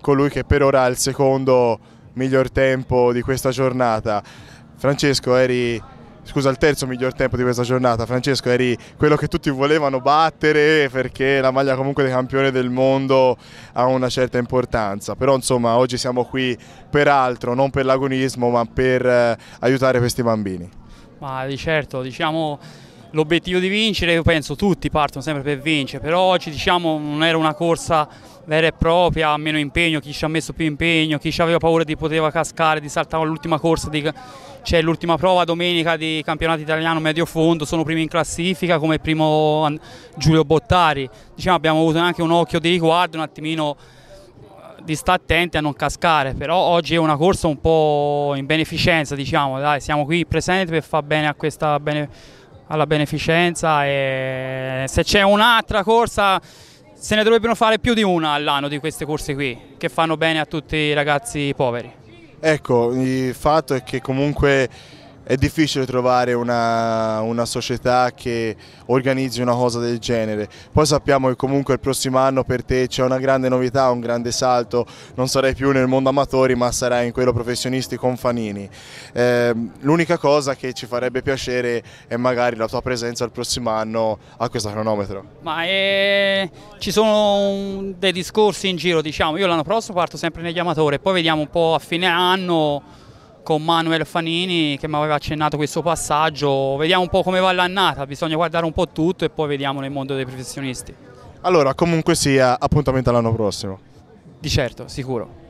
colui che per ora ha il secondo miglior tempo di questa giornata. Francesco eri scusa, il terzo miglior tempo di questa giornata. Francesco, eri quello che tutti volevano battere perché la maglia comunque dei campioni del mondo ha una certa importanza. Però insomma, oggi siamo qui per altro, non per l'agonismo, ma per eh, aiutare questi bambini. Ma di certo, diciamo l'obiettivo di vincere, io penso tutti partono sempre per vincere, però oggi diciamo non era una corsa vera e propria, meno impegno, chi ci ha messo più impegno, chi ci aveva paura di poteva cascare, di saltare l'ultima corsa, c'è cioè l'ultima prova domenica di campionato italiano medio fondo, sono primi in classifica come primo Giulio Bottari, diciamo abbiamo avuto anche un occhio di riguardo, un attimino eh, di stare attenti a non cascare, però oggi è una corsa un po' in beneficenza, diciamo, Dai, siamo qui presenti per far bene a questa bene alla beneficenza e se c'è un'altra corsa se ne dovrebbero fare più di una all'anno di queste corse qui, che fanno bene a tutti i ragazzi poveri. Ecco, il fatto è che comunque è difficile trovare una, una, società che organizzi una cosa del genere. Poi sappiamo che comunque il prossimo anno per te c'è una grande novità, un grande salto, non sarai più nel mondo amatori ma sarai in quello professionisti con Fanini. Eh, l'unica cosa che ci farebbe piacere è magari la tua presenza il prossimo anno a questo cronometro. Ma eh, ci sono dei discorsi in giro, diciamo, io l'anno prossimo parto sempre negli amatori, poi vediamo un po' a fine anno con Manuel Fanini che mi aveva accennato questo passaggio. Vediamo un po' come va l'annata, bisogna guardare un po' tutto e poi vediamo nel mondo dei professionisti. Allora, comunque sia, appuntamento all'anno prossimo. Di certo, sicuro.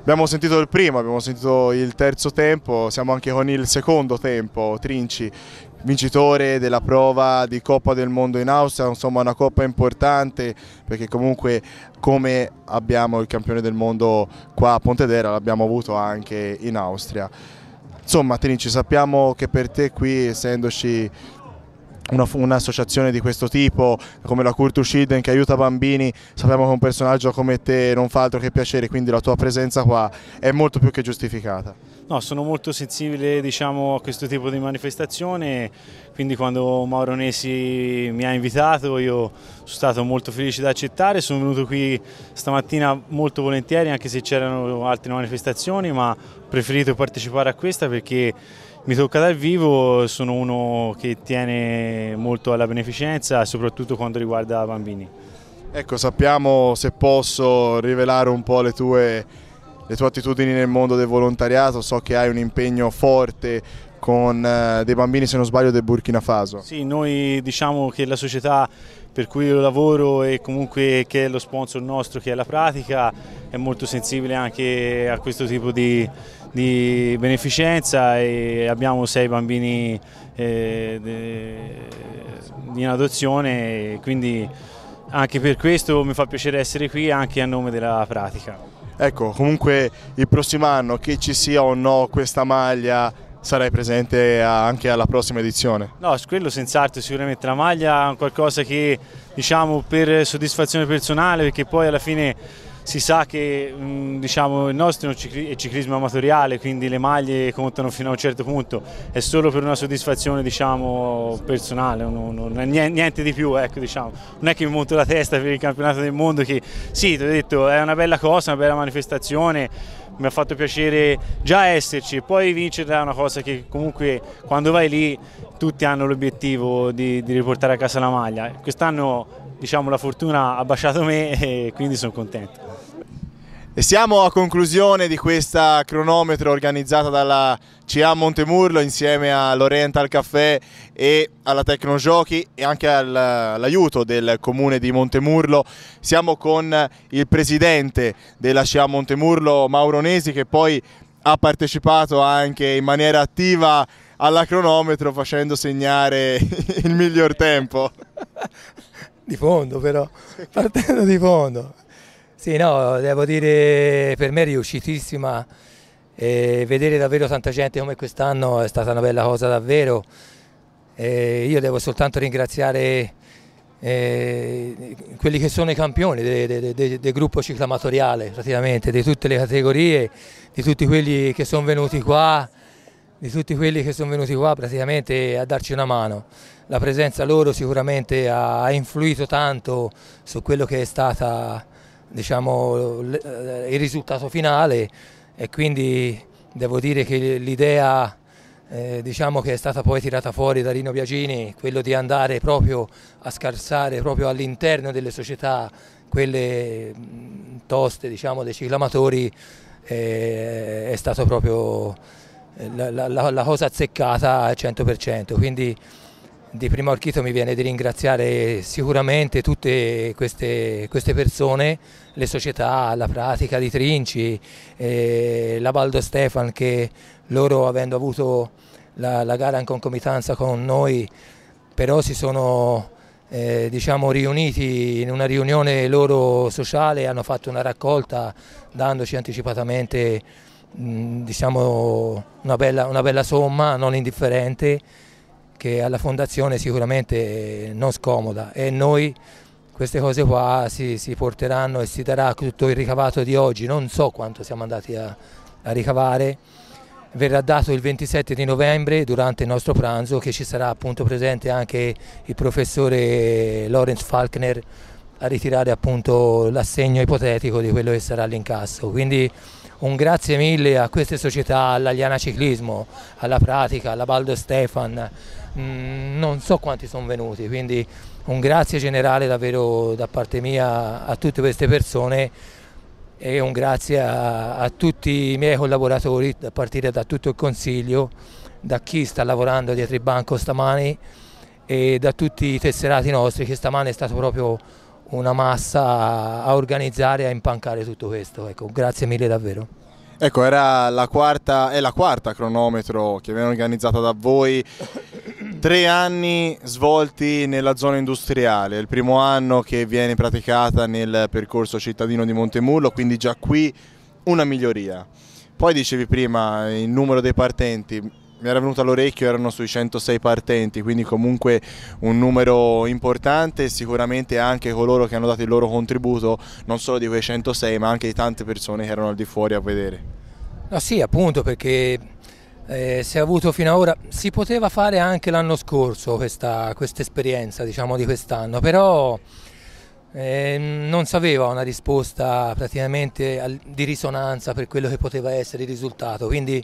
Abbiamo sentito il primo, abbiamo sentito il terzo tempo, siamo anche con il secondo tempo, Trinci, vincitore della prova di Coppa del Mondo in Austria, insomma una coppa importante perché comunque come abbiamo il campione del mondo qua a Pontedera l'abbiamo avuto anche in Austria. Insomma Tenici sappiamo che per te qui essendoci un'associazione di questo tipo come la Culture Children che aiuta bambini, sappiamo che un personaggio come te non fa altro che piacere, quindi la tua presenza qua è molto più che giustificata. No, sono molto sensibile diciamo, a questo tipo di manifestazione, quindi quando Mauro Nesi mi ha invitato io sono stato molto felice di accettare, sono venuto qui stamattina molto volentieri anche se c'erano altre manifestazioni, ma ho preferito partecipare a questa perché mi tocca dal vivo, sono uno che tiene molto alla beneficenza, soprattutto quando riguarda bambini. Ecco, sappiamo se posso rivelare un po' le tue, le tue attitudini nel mondo del volontariato, so che hai un impegno forte con eh, dei bambini, se non sbaglio, del Burkina Faso. Sì, noi diciamo che la società per cui io lavoro e comunque che è lo sponsor nostro, che è la pratica, è molto sensibile anche a questo tipo di di beneficenza e abbiamo sei bambini eh, in adozione, quindi anche per questo mi fa piacere essere qui anche a nome della pratica. Ecco, comunque il prossimo anno, che ci sia o no questa maglia, sarai presente anche alla prossima edizione? No, quello senz'altro, sicuramente la maglia è qualcosa che diciamo per soddisfazione personale, perché poi alla fine si sa che mm, diciamo, il nostro è ciclismo amatoriale, quindi le maglie contano fino a un certo punto, è solo per una soddisfazione diciamo, personale, non, non, niente di più, ecco, diciamo. non è che mi monto la testa per il campionato del mondo che sì, ti ho detto è una bella cosa, una bella manifestazione, mi ha fatto piacere già esserci, poi vincere è una cosa che comunque quando vai lì tutti hanno l'obiettivo di, di riportare a casa la maglia, quest'anno diciamo, la fortuna ha baciato me e quindi sono contento. E siamo a conclusione di questa cronometro organizzata dalla CA Montemurlo insieme all'Oriental Caffè e alla Tecnogiochi e anche all'aiuto del comune di Montemurlo. Siamo con il presidente della CA Montemurlo, Mauro Nesi, che poi ha partecipato anche in maniera attiva alla cronometro facendo segnare il miglior tempo. di fondo però, partendo di fondo. Sì, no, devo dire per me è riuscitissima e vedere davvero tanta gente come quest'anno è stata una bella cosa davvero. E io devo soltanto ringraziare eh, quelli che sono i campioni del de, de, de gruppo ciclamatoriale praticamente, di tutte le categorie, di tutti quelli che sono venuti qua di tutti quelli che sono venuti qua praticamente a darci una mano. La presenza loro sicuramente ha influito tanto su quello che è stato diciamo, eh, il risultato finale e quindi devo dire che l'idea eh, diciamo che è stata poi tirata fuori da Rino Biagini, quello di andare proprio a scarsare proprio all'interno delle società, quelle toste diciamo, dei ciclamatori, eh, è stato proprio eh, la, la, la cosa azzeccata al 100%, quindi di primo Orchito mi viene di ringraziare sicuramente tutte queste, queste persone, le società, la pratica di Trinci, eh, la Baldo Stefan che loro avendo avuto la, la, gara in concomitanza con noi però si sono eh, diciamo, riuniti in una riunione loro sociale, hanno fatto una raccolta dandoci anticipatamente Mm, diciamo, una, bella, una bella somma non indifferente che alla fondazione sicuramente non scomoda e noi queste cose qua si, si, porteranno e si darà tutto il ricavato di oggi, non so quanto siamo andati a, a, ricavare, verrà dato il 27 di novembre durante il nostro pranzo che ci sarà appunto presente anche il professore Lorenz Falkner a ritirare appunto l'assegno ipotetico di quello che sarà l'incasso. Quindi un grazie mille a queste società, all'Aliana Ciclismo, alla Pratica, alla Baldo Stefan, mm, non so quanti sono venuti, quindi un grazie generale davvero da parte mia a tutte queste persone e un grazie a, a tutti i miei collaboratori, a partire da tutto il Consiglio, da chi sta lavorando dietro il banco stamani e da tutti i tesserati nostri che stamane è stato proprio una massa a organizzare e a impancare tutto questo. Ecco, grazie mille davvero. Ecco, era la quarta, è la quarta cronometro che viene organizzata da voi. Tre anni svolti nella zona industriale, il primo anno che viene praticata nel percorso cittadino di Montemullo, quindi già qui una miglioria. Poi dicevi prima il numero dei partenti, mi era venuto all'orecchio erano sui 106 partenti, quindi comunque un numero importante, sicuramente anche coloro che hanno dato il loro contributo, non solo di quei 106 ma anche di tante persone che erano al di fuori a vedere. No, ah, sì, appunto perché eh, si è avuto fino ad ora, si poteva fare anche l'anno scorso questa quest esperienza diciamo di quest'anno, però... Eh, non si aveva una risposta praticamente al, di risonanza per quello che poteva essere il risultato, quindi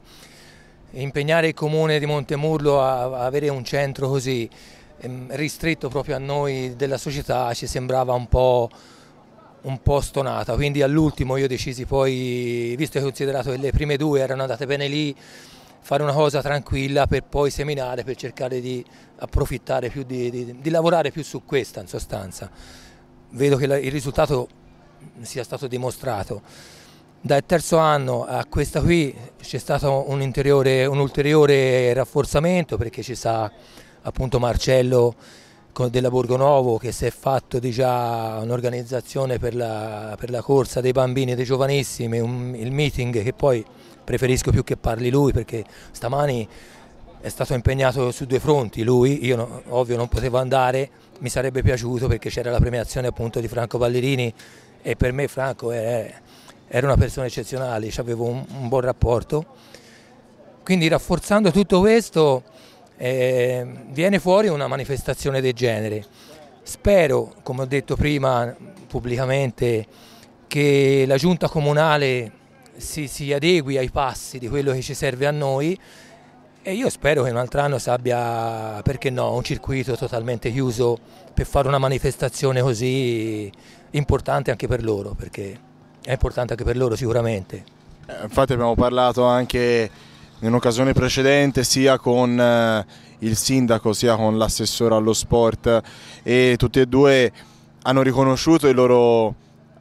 impegnare il comune di Montemurlo a avere un centro così ehm, ristretto proprio a noi della società ci sembrava un po', un po stonata, quindi all'ultimo io decisi poi, visto che considerato che le prime due erano andate bene lì, fare una cosa tranquilla per poi seminare, per cercare di approfittare più, di, di, di lavorare più su questa in sostanza. Vedo che il risultato sia stato dimostrato. Dal terzo anno a questa qui c'è stato un, un, ulteriore rafforzamento perché ci sta appunto Marcello della Borgo Borgonovo che si è fatto già diciamo, un'organizzazione per la, per la, corsa dei bambini e dei giovanissimi, un, il meeting che poi preferisco più che parli lui perché stamani è stato impegnato su due fronti, lui, io no, ovvio non potevo andare, mi sarebbe piaciuto perché c'era la premiazione appunto di Franco Ballerini e per me Franco è era una persona eccezionale, avevo un, un, buon rapporto. Quindi rafforzando tutto questo eh, viene fuori una manifestazione del genere. Spero, come ho detto prima pubblicamente, che la giunta comunale si, si adegui ai passi di quello che ci serve a noi e io spero che un altro anno si abbia, perché no, un circuito totalmente chiuso per fare una manifestazione così importante anche per loro, perché è importante anche per loro sicuramente. Eh, infatti abbiamo parlato anche in un'occasione precedente sia con eh, il sindaco sia con l'assessore allo sport e tutti e due hanno riconosciuto il loro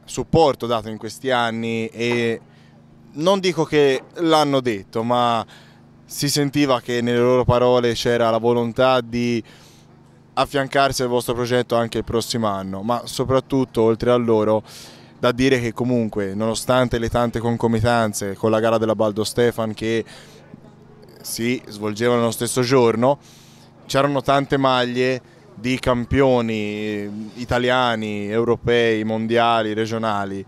supporto dato in questi anni e non dico che l'hanno detto ma si sentiva che nelle loro parole c'era la volontà di affiancarsi al vostro progetto anche il prossimo anno ma soprattutto oltre a loro da dire che comunque nonostante le tante concomitanze con la gara della Baldo Stefan che si svolgeva nello stesso giorno, c'erano tante maglie di campioni eh, italiani, europei, mondiali, regionali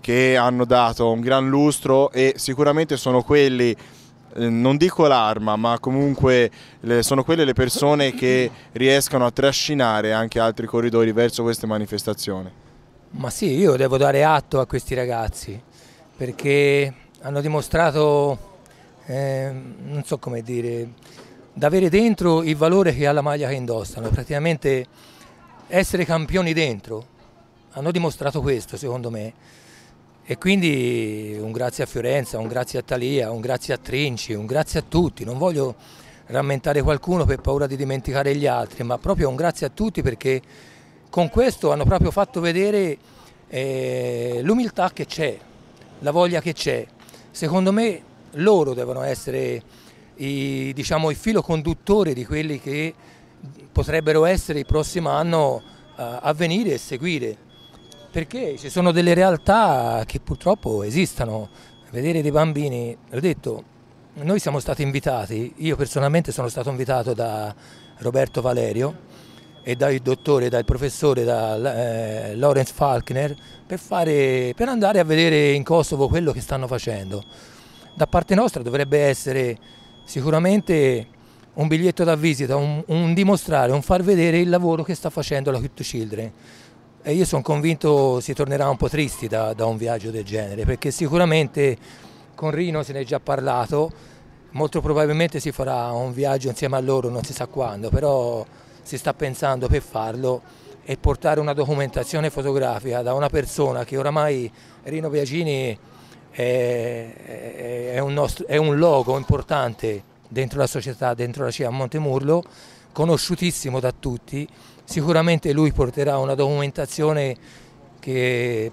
che hanno dato un gran lustro e sicuramente sono quelli eh, non dico l'arma, ma comunque sono quelle le persone che riescono a trascinare anche altri corridori verso queste manifestazioni. Ma sì, io devo dare atto a questi ragazzi perché hanno dimostrato, eh, non so come dire, d'avere dentro il valore che ha la maglia che indossano, praticamente essere campioni dentro, hanno dimostrato questo secondo me. E quindi un grazie a Fiorenza, un grazie a Talia, un grazie a Trinci, un grazie a tutti. Non voglio rammentare qualcuno per paura di dimenticare gli altri, ma proprio un grazie a tutti perché con questo hanno proprio fatto vedere eh, l'umiltà che c'è, la voglia che c'è. Secondo me loro devono essere i, diciamo, i filo conduttore di quelli che potrebbero essere il prossimo anno eh, a venire e seguire, perché ci sono delle realtà che purtroppo esistono. Vedere dei bambini, l'ho detto, noi siamo stati invitati, io personalmente sono stato invitato da Roberto Valerio, e dal dottore, dal professore, da eh, Lawrence Falkner per, fare, per andare a vedere in Kosovo quello che stanno facendo. Da parte nostra dovrebbe essere sicuramente un biglietto da visita, un, un, dimostrare, un far vedere il lavoro che sta facendo la Crypto Children. E io sono convinto si tornerà un po' tristi da, da, un viaggio del genere, perché sicuramente con Rino se ne è già parlato, molto probabilmente si farà un viaggio insieme a loro, non si sa quando, però si sta pensando per farlo e portare una documentazione fotografica da una persona che oramai Rino Biagini è, è, un, nostro, è un logo importante dentro la società, dentro la CIA Montemurlo, conosciutissimo da tutti, sicuramente lui porterà una documentazione che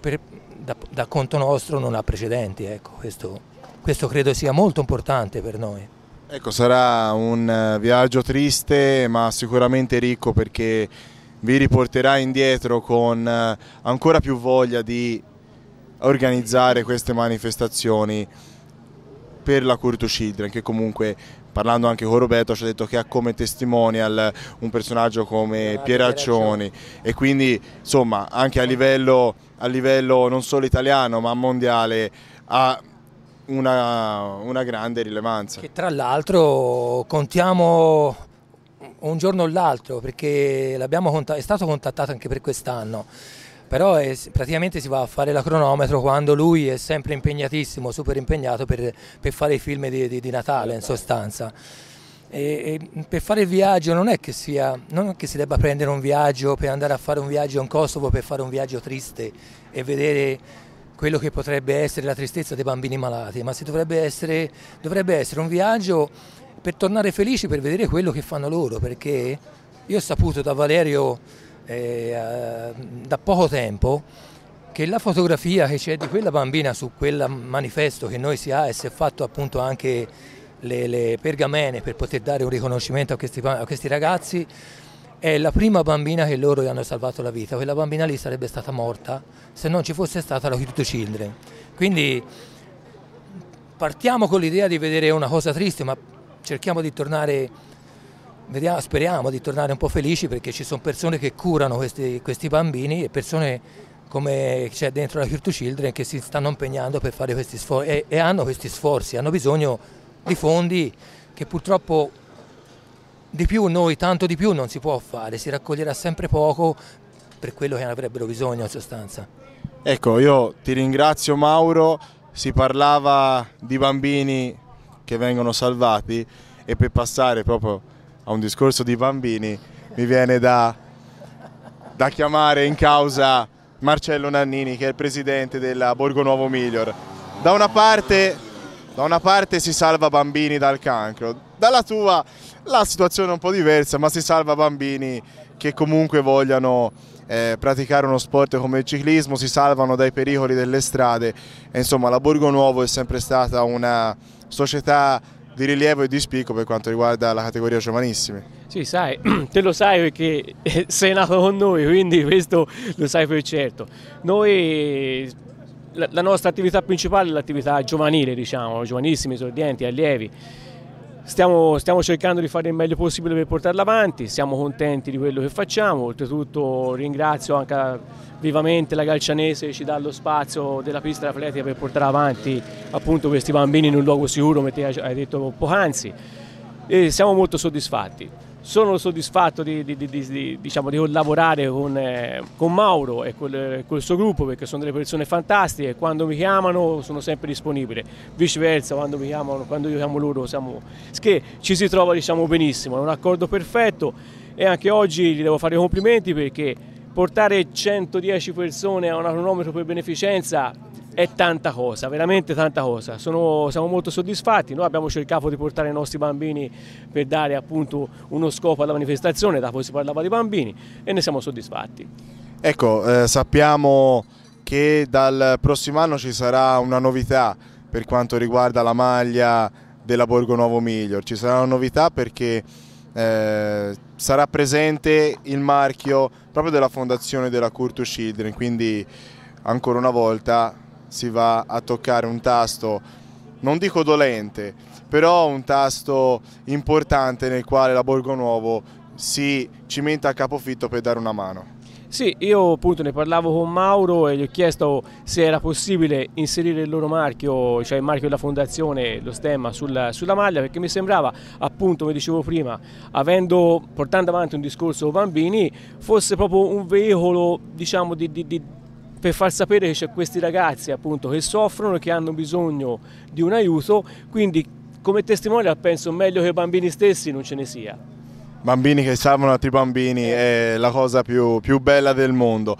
per, da, da, conto nostro non ha precedenti, ecco, questo, questo credo sia molto importante per noi. Ecco, sarà un eh, viaggio triste ma sicuramente ricco perché vi riporterà indietro con eh, ancora più voglia di organizzare queste manifestazioni per la Curto Children che comunque parlando anche con Roberto ci ha detto che ha come testimonial un personaggio come Pieraccioni e quindi insomma anche a livello, a livello non solo italiano ma mondiale ha una, una grande rilevanza. Che tra l'altro contiamo un giorno o l'altro perché è stato contattato anche per quest'anno però è, praticamente si va a fare la cronometro quando lui è sempre impegnatissimo, super impegnato per, per fare i film di, di, di Natale in sostanza. E, e per fare il viaggio non è, sia, non è, che si debba prendere un viaggio per andare a fare un viaggio in Kosovo, per fare un viaggio triste e vedere quello che potrebbe essere la tristezza dei bambini malati, ma dovrebbe essere, dovrebbe essere un viaggio per tornare felici, per vedere quello che fanno loro, perché io ho saputo da Valerio eh, da poco tempo che la fotografia che c'è di quella bambina su quel manifesto che noi si ha e si è fatto appunto anche le, le pergamene per poter dare un riconoscimento a questi, a questi ragazzi è la prima bambina che loro gli hanno salvato la vita, quella bambina lì sarebbe stata morta se non ci fosse stata la Cute Children. Quindi partiamo con l'idea di vedere una cosa triste, ma cerchiamo di tornare, vediamo, speriamo di tornare un po' felici perché ci sono persone che curano questi, questi bambini e persone come c'è dentro la Cure Children che si stanno impegnando per fare questi sforzi e, e hanno questi sforzi, hanno bisogno di fondi che purtroppo di più noi, tanto di più non si può fare, si raccoglierà sempre poco per quello che avrebbero bisogno in sostanza. Ecco, io ti ringrazio Mauro, si parlava di bambini che vengono salvati e per passare proprio a un discorso di bambini mi viene da, da chiamare in causa Marcello Nannini che è il presidente della Borgo Nuovo Miglior. Da una parte, da una parte si salva bambini dal cancro, dalla tua la situazione è un po' diversa, ma si salva bambini che comunque vogliano eh, praticare uno sport come il ciclismo, si salvano dai pericoli delle strade. E, insomma, la Borgo Nuovo è sempre stata una società di rilievo e di spicco per quanto riguarda la categoria giovanissime. Sì, sai, te lo sai perché sei nato con noi, quindi questo lo sai per certo. Noi, la nostra attività principale è l'attività giovanile, diciamo, giovanissimi, esordienti, allievi. Stiamo, stiamo, cercando di fare il meglio possibile per portarla avanti, siamo contenti di quello che facciamo, oltretutto ringrazio anche vivamente la Galcianese che ci dà lo spazio della pista atletica per portare avanti appunto, questi bambini in un luogo sicuro, come te hai detto poc'anzi, e siamo molto soddisfatti sono soddisfatto di, di, di, diciamo, di collaborare con, eh, con, Mauro e col, col, suo gruppo perché sono delle persone fantastiche, quando mi chiamano sono sempre disponibile, viceversa quando mi chiamano, quando io chiamo loro siamo... che ci si trova diciamo, benissimo, è un accordo perfetto e anche oggi gli devo fare i complimenti perché portare 110 persone a un cronometro per beneficenza è tanta cosa, veramente tanta cosa. Sono, siamo molto soddisfatti, noi abbiamo cercato di portare i nostri bambini per dare appunto uno scopo alla manifestazione, da cui si parlava di bambini e ne siamo soddisfatti. Ecco, eh, sappiamo che dal prossimo anno ci sarà una novità per quanto riguarda la maglia della Borgo Nuovo Miglior, ci sarà una novità perché eh, sarà presente il marchio proprio della fondazione della Curtus Children, quindi ancora una volta si va a toccare un tasto, non dico dolente, però un tasto importante nel quale la Borgo Nuovo si cimenta a capofitto per dare una mano. Sì, io appunto ne parlavo con Mauro e gli ho chiesto se era possibile inserire il loro marchio, cioè il marchio della fondazione, lo stemma sulla, sulla maglia perché mi sembrava appunto, come dicevo prima, avendo, portando avanti un discorso bambini, fosse proprio un veicolo diciamo di, di, di per far sapere che c'è questi ragazzi appunto che soffrono, e che hanno bisogno di un aiuto, quindi come testimonial penso meglio che i bambini stessi non ce ne sia. Bambini che salvano altri bambini eh. è la cosa più, più bella del mondo.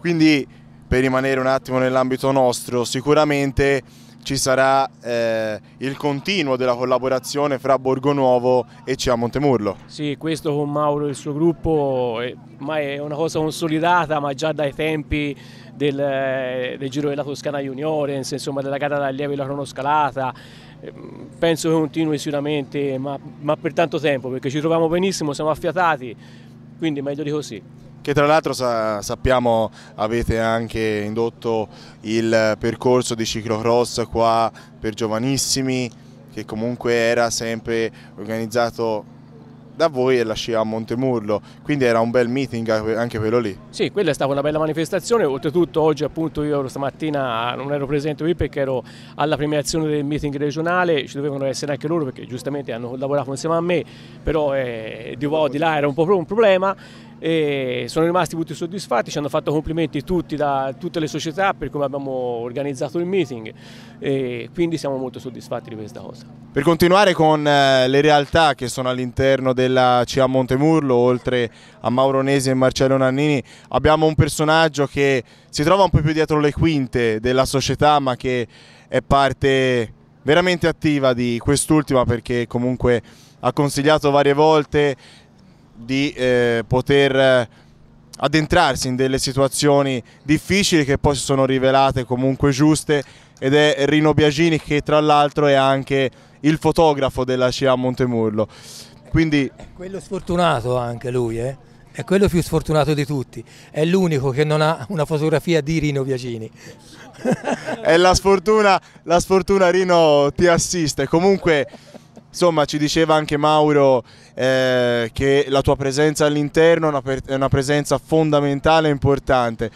Quindi per rimanere un attimo nell'ambito nostro, sicuramente ci sarà eh, il continuo della collaborazione fra Borgo Nuovo e CA Montemurlo. Sì, questo con Mauro e il suo gruppo è, eh, è una cosa consolidata, ma già dai tempi del, eh, del Giro della Toscana Juniorens, insomma della gara d'allievi della cronoscalata, eh, penso che continui sicuramente, ma, ma per tanto tempo, perché ci troviamo benissimo, siamo affiatati, quindi meglio di così. Che tra l'altro sa, sappiamo avete anche indotto il percorso di ciclocross qua per giovanissimi che comunque era sempre organizzato da voi e la scia a Montemurlo, quindi era un bel meeting anche quello lì. Sì, quella è stata una bella manifestazione, oltretutto oggi appunto io stamattina non ero presente qui perché ero alla premiazione del meeting regionale, ci dovevano essere anche loro perché giustamente hanno collaborato insieme a me, però eh, di, di là era un po' un problema e sono rimasti tutti soddisfatti, ci hanno fatto complimenti tutti da tutte le società per come abbiamo organizzato il meeting e quindi siamo molto soddisfatti di questa cosa. Per continuare con eh, le realtà che sono all'interno della CA Montemurlo, oltre a Mauro Nesi e Marcello Nannini, abbiamo un personaggio che si trova un po' più dietro le quinte della società ma che è parte veramente attiva di quest'ultima perché comunque ha consigliato varie volte di eh, poter eh, addentrarsi in delle situazioni difficili che poi si sono rivelate comunque giuste ed è Rino Biagini che tra l'altro è anche il fotografo della CA Montemurlo. Quindi... È quello sfortunato anche lui, eh? è quello più sfortunato di tutti, è l'unico che non ha una fotografia di Rino Biagini. è la sfortuna, la sfortuna Rino ti assiste, comunque insomma ci diceva anche Mauro eh, che la tua presenza all'interno è una, è una presenza fondamentale e importante.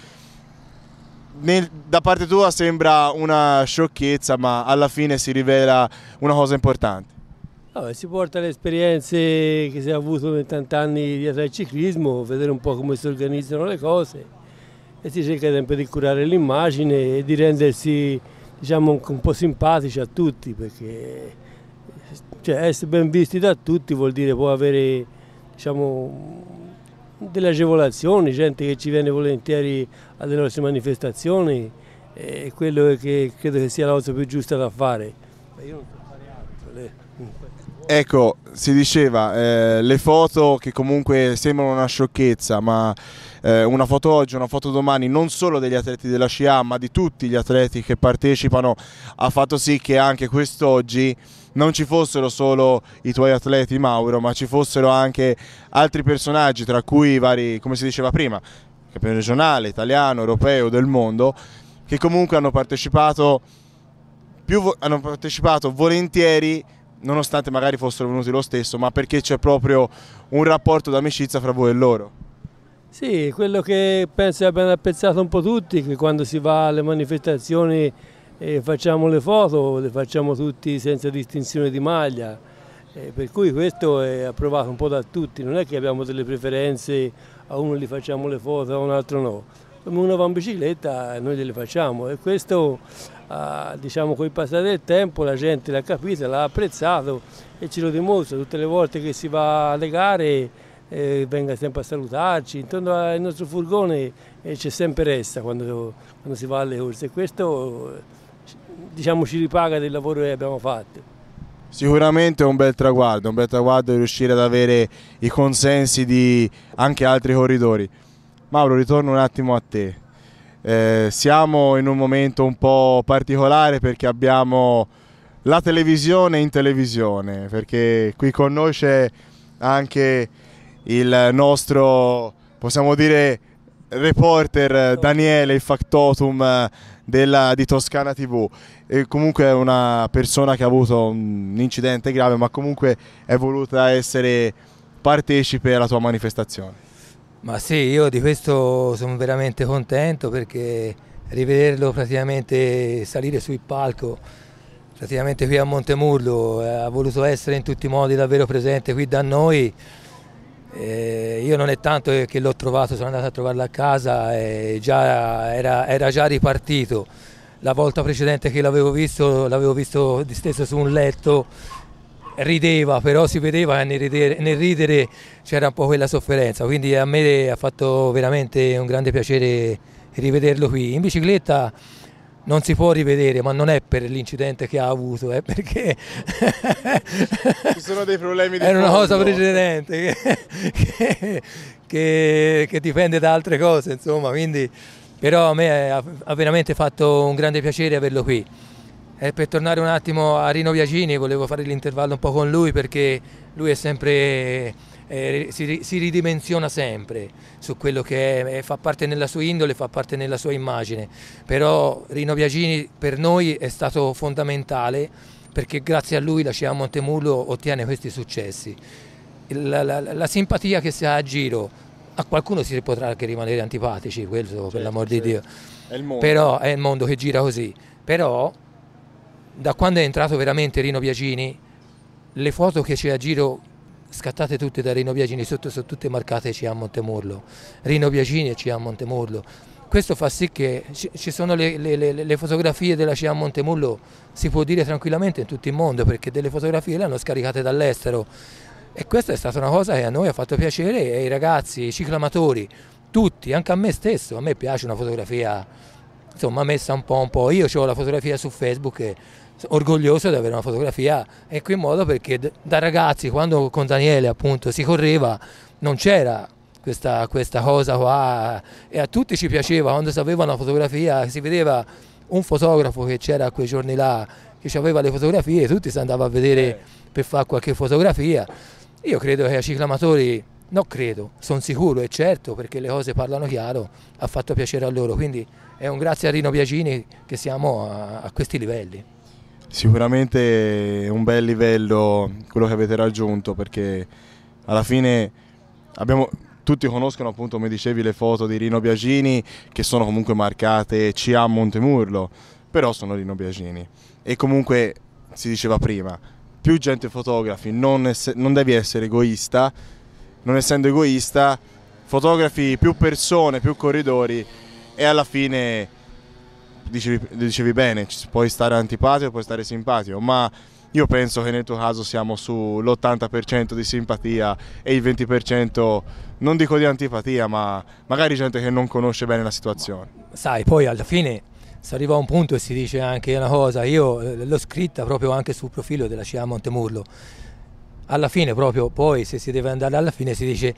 Nel, da parte tua sembra una sciocchezza, ma alla fine si rivela una cosa importante. Allora, si porta le esperienze che si è avuto nei tanti anni dietro al ciclismo, vedere un po' come si organizzano le cose e si cerca sempre di curare l'immagine e di rendersi diciamo, un po' simpatici a tutti perché cioè, essere ben visti da tutti vuol dire poi avere diciamo, delle agevolazioni, gente che ci viene volentieri alle nostre manifestazioni e quello che credo che sia la cosa più giusta da fare. Io non so fare altro. Ecco, si diceva, eh, le foto che comunque sembrano una sciocchezza, ma eh, una foto oggi, una foto domani, non solo degli atleti della SCA, ma di tutti gli atleti che partecipano, ha fatto sì che anche quest'oggi non ci fossero solo i tuoi atleti Mauro, ma ci fossero anche altri personaggi, tra cui i vari, come si diceva prima, campione regionale, italiano, europeo, del mondo, che comunque hanno partecipato, più, hanno partecipato volentieri nonostante magari fossero venuti lo stesso, ma perché c'è proprio un rapporto d'amicizia fra voi e loro. Sì, quello che penso abbiano apprezzato un po' tutti, che quando si va alle manifestazioni e facciamo le foto, le facciamo tutti senza distinzione di maglia, eh, per cui questo è approvato un po' da tutti, non è che abbiamo delle preferenze, a uno gli facciamo le foto, a un altro no. Come uno va in bicicletta noi gliele facciamo e questo eh, diciamo col passare del tempo la gente l'ha capito, l'ha apprezzato e ce lo dimostra tutte le volte che si va alle gare eh, venga sempre a salutarci, intorno al nostro furgone eh, c'è sempre resta quando, quando si va alle corse. e Questo diciamo, ci ripaga del lavoro che abbiamo fatto. Sicuramente è un bel traguardo, un bel traguardo riuscire ad avere i consensi di anche altri corridori. Mauro, ritorno un attimo a te. Eh, siamo in un momento un po' particolare perché abbiamo la televisione in televisione, perché qui con noi c'è anche il nostro, possiamo dire, reporter eh, Daniele, il factotum eh, della, di Toscana TV. E comunque è una persona che ha avuto un incidente grave, ma comunque è voluta essere partecipe alla tua manifestazione. Ma sì, io di questo sono veramente contento perché rivederlo praticamente salire sul palco, praticamente qui a Montemurlo, eh, ha voluto essere in tutti i modi davvero presente qui da noi. Eh, io non è tanto che l'ho trovato, sono andato a trovarla a casa e già era, era già ripartito. La volta precedente che l'avevo visto, l'avevo visto disteso su un letto, rideva, però si vedeva che nel ridere, nel ridere c'era un po' quella sofferenza, quindi a me ha fatto veramente un grande piacere rivederlo qui. In bicicletta non si può rivedere, ma non è per l'incidente che ha avuto, è perché ci sono dei problemi di era una cosa precedente che, che, che, che, dipende da altre cose, insomma, quindi però a me ha, veramente fatto un grande piacere averlo qui. E per tornare un attimo a Rino Biagini, volevo fare l'intervallo un po' con lui perché lui è sempre eh, si, si, ridimensiona sempre su quello che è, eh, fa parte nella sua indole, fa parte nella sua immagine, però Rino Biagini per noi è stato fondamentale perché grazie a lui la CEA Montemurlo ottiene questi successi. La, la, la, simpatia che si ha a giro, a qualcuno si potrà anche rimanere antipatici, quello certo, per l'amor certo. di Dio, è però è il mondo che gira così, però da quando è entrato veramente Rino Biagini le foto che c'è a giro scattate tutte da Rino Biagini, sotto sono tutte marcate CA Montemurlo, Rino Biagini e CA Montemurlo. Questo fa sì che ci sono le, le, le fotografie della CA Montemurlo, si può dire tranquillamente in tutto il mondo, perché delle fotografie le hanno scaricate dall'estero. E questa è stata una cosa che a noi ha fatto piacere e ai ragazzi, ai ciclamatori, tutti, anche a me stesso. A me piace una fotografia insomma messa un po' un po'. Io ho la fotografia su Facebook orgoglioso di avere una fotografia e ecco, qui in modo perché da ragazzi quando con Daniele appunto si correva non c'era questa, questa cosa qua e a tutti ci piaceva quando si aveva una fotografia si vedeva un fotografo che c'era quei giorni là che aveva le fotografie tutti si andava a vedere eh. per fare qualche fotografia io credo che ai ciclamatori No, credo, sono sicuro e certo perché le cose parlano chiaro, ha fatto piacere a loro, quindi è un grazie a Rino Biagini che siamo a, a questi livelli. Sicuramente un bel livello quello che avete raggiunto perché alla fine abbiamo, tutti conoscono appunto come dicevi le foto di Rino Biagini che sono comunque marcate CA Montemurlo, però sono Rino Biagini e comunque si diceva prima più gente fotografi, non, non devi essere egoista, non essendo egoista fotografi più persone, più corridori e alla fine dicevi, dicevi bene, puoi stare antipatico, puoi stare simpatico, ma io penso che nel tuo caso siamo sull'80% di simpatia e il 20% non dico di antipatia, ma magari gente che non conosce bene la situazione. Sai, poi alla fine si arriva a un punto e si dice anche una cosa, io eh, l'ho scritta proprio anche sul profilo della CIA Montemurlo. Alla fine proprio poi se si deve andare alla fine si dice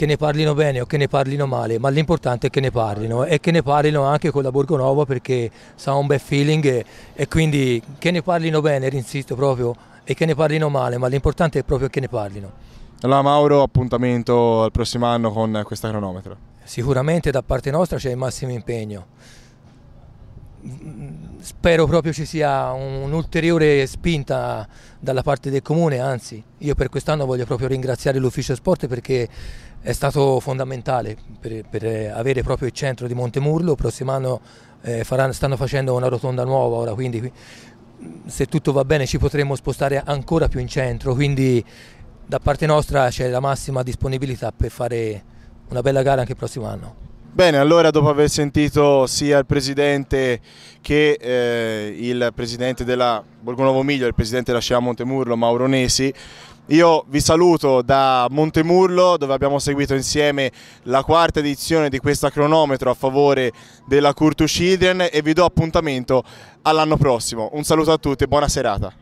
che ne parlino bene o che ne parlino male, ma l'importante è che ne parlino e che ne parlino anche con la Borgonovo perché sa un bel feeling e, e quindi che ne parlino bene, insisto proprio, e che ne parlino male, ma l'importante è proprio che ne parlino. Allora Mauro, appuntamento al prossimo anno con questa cronometro. Sicuramente da parte nostra c'è il massimo impegno. Spero proprio ci sia un'ulteriore spinta dalla parte del comune, anzi io per quest'anno voglio proprio ringraziare l'ufficio sport perché è stato fondamentale per, per, avere proprio il centro di Montemurlo, il prossimo anno eh, faranno, stanno facendo una rotonda nuova ora, quindi se tutto va bene ci potremo spostare ancora più in centro, quindi da parte nostra c'è la massima disponibilità per fare una bella gara anche il prossimo anno. Bene, allora dopo aver sentito sia il Presidente che eh, il Presidente della Borgo Borgonovo Miglio, il Presidente della Scia Montemurlo, Mauro Nesi, io vi saluto da Montemurlo dove abbiamo seguito insieme la quarta edizione di questa cronometro a favore della Curtus Children e vi do appuntamento all'anno prossimo. Un saluto a tutti e buona serata.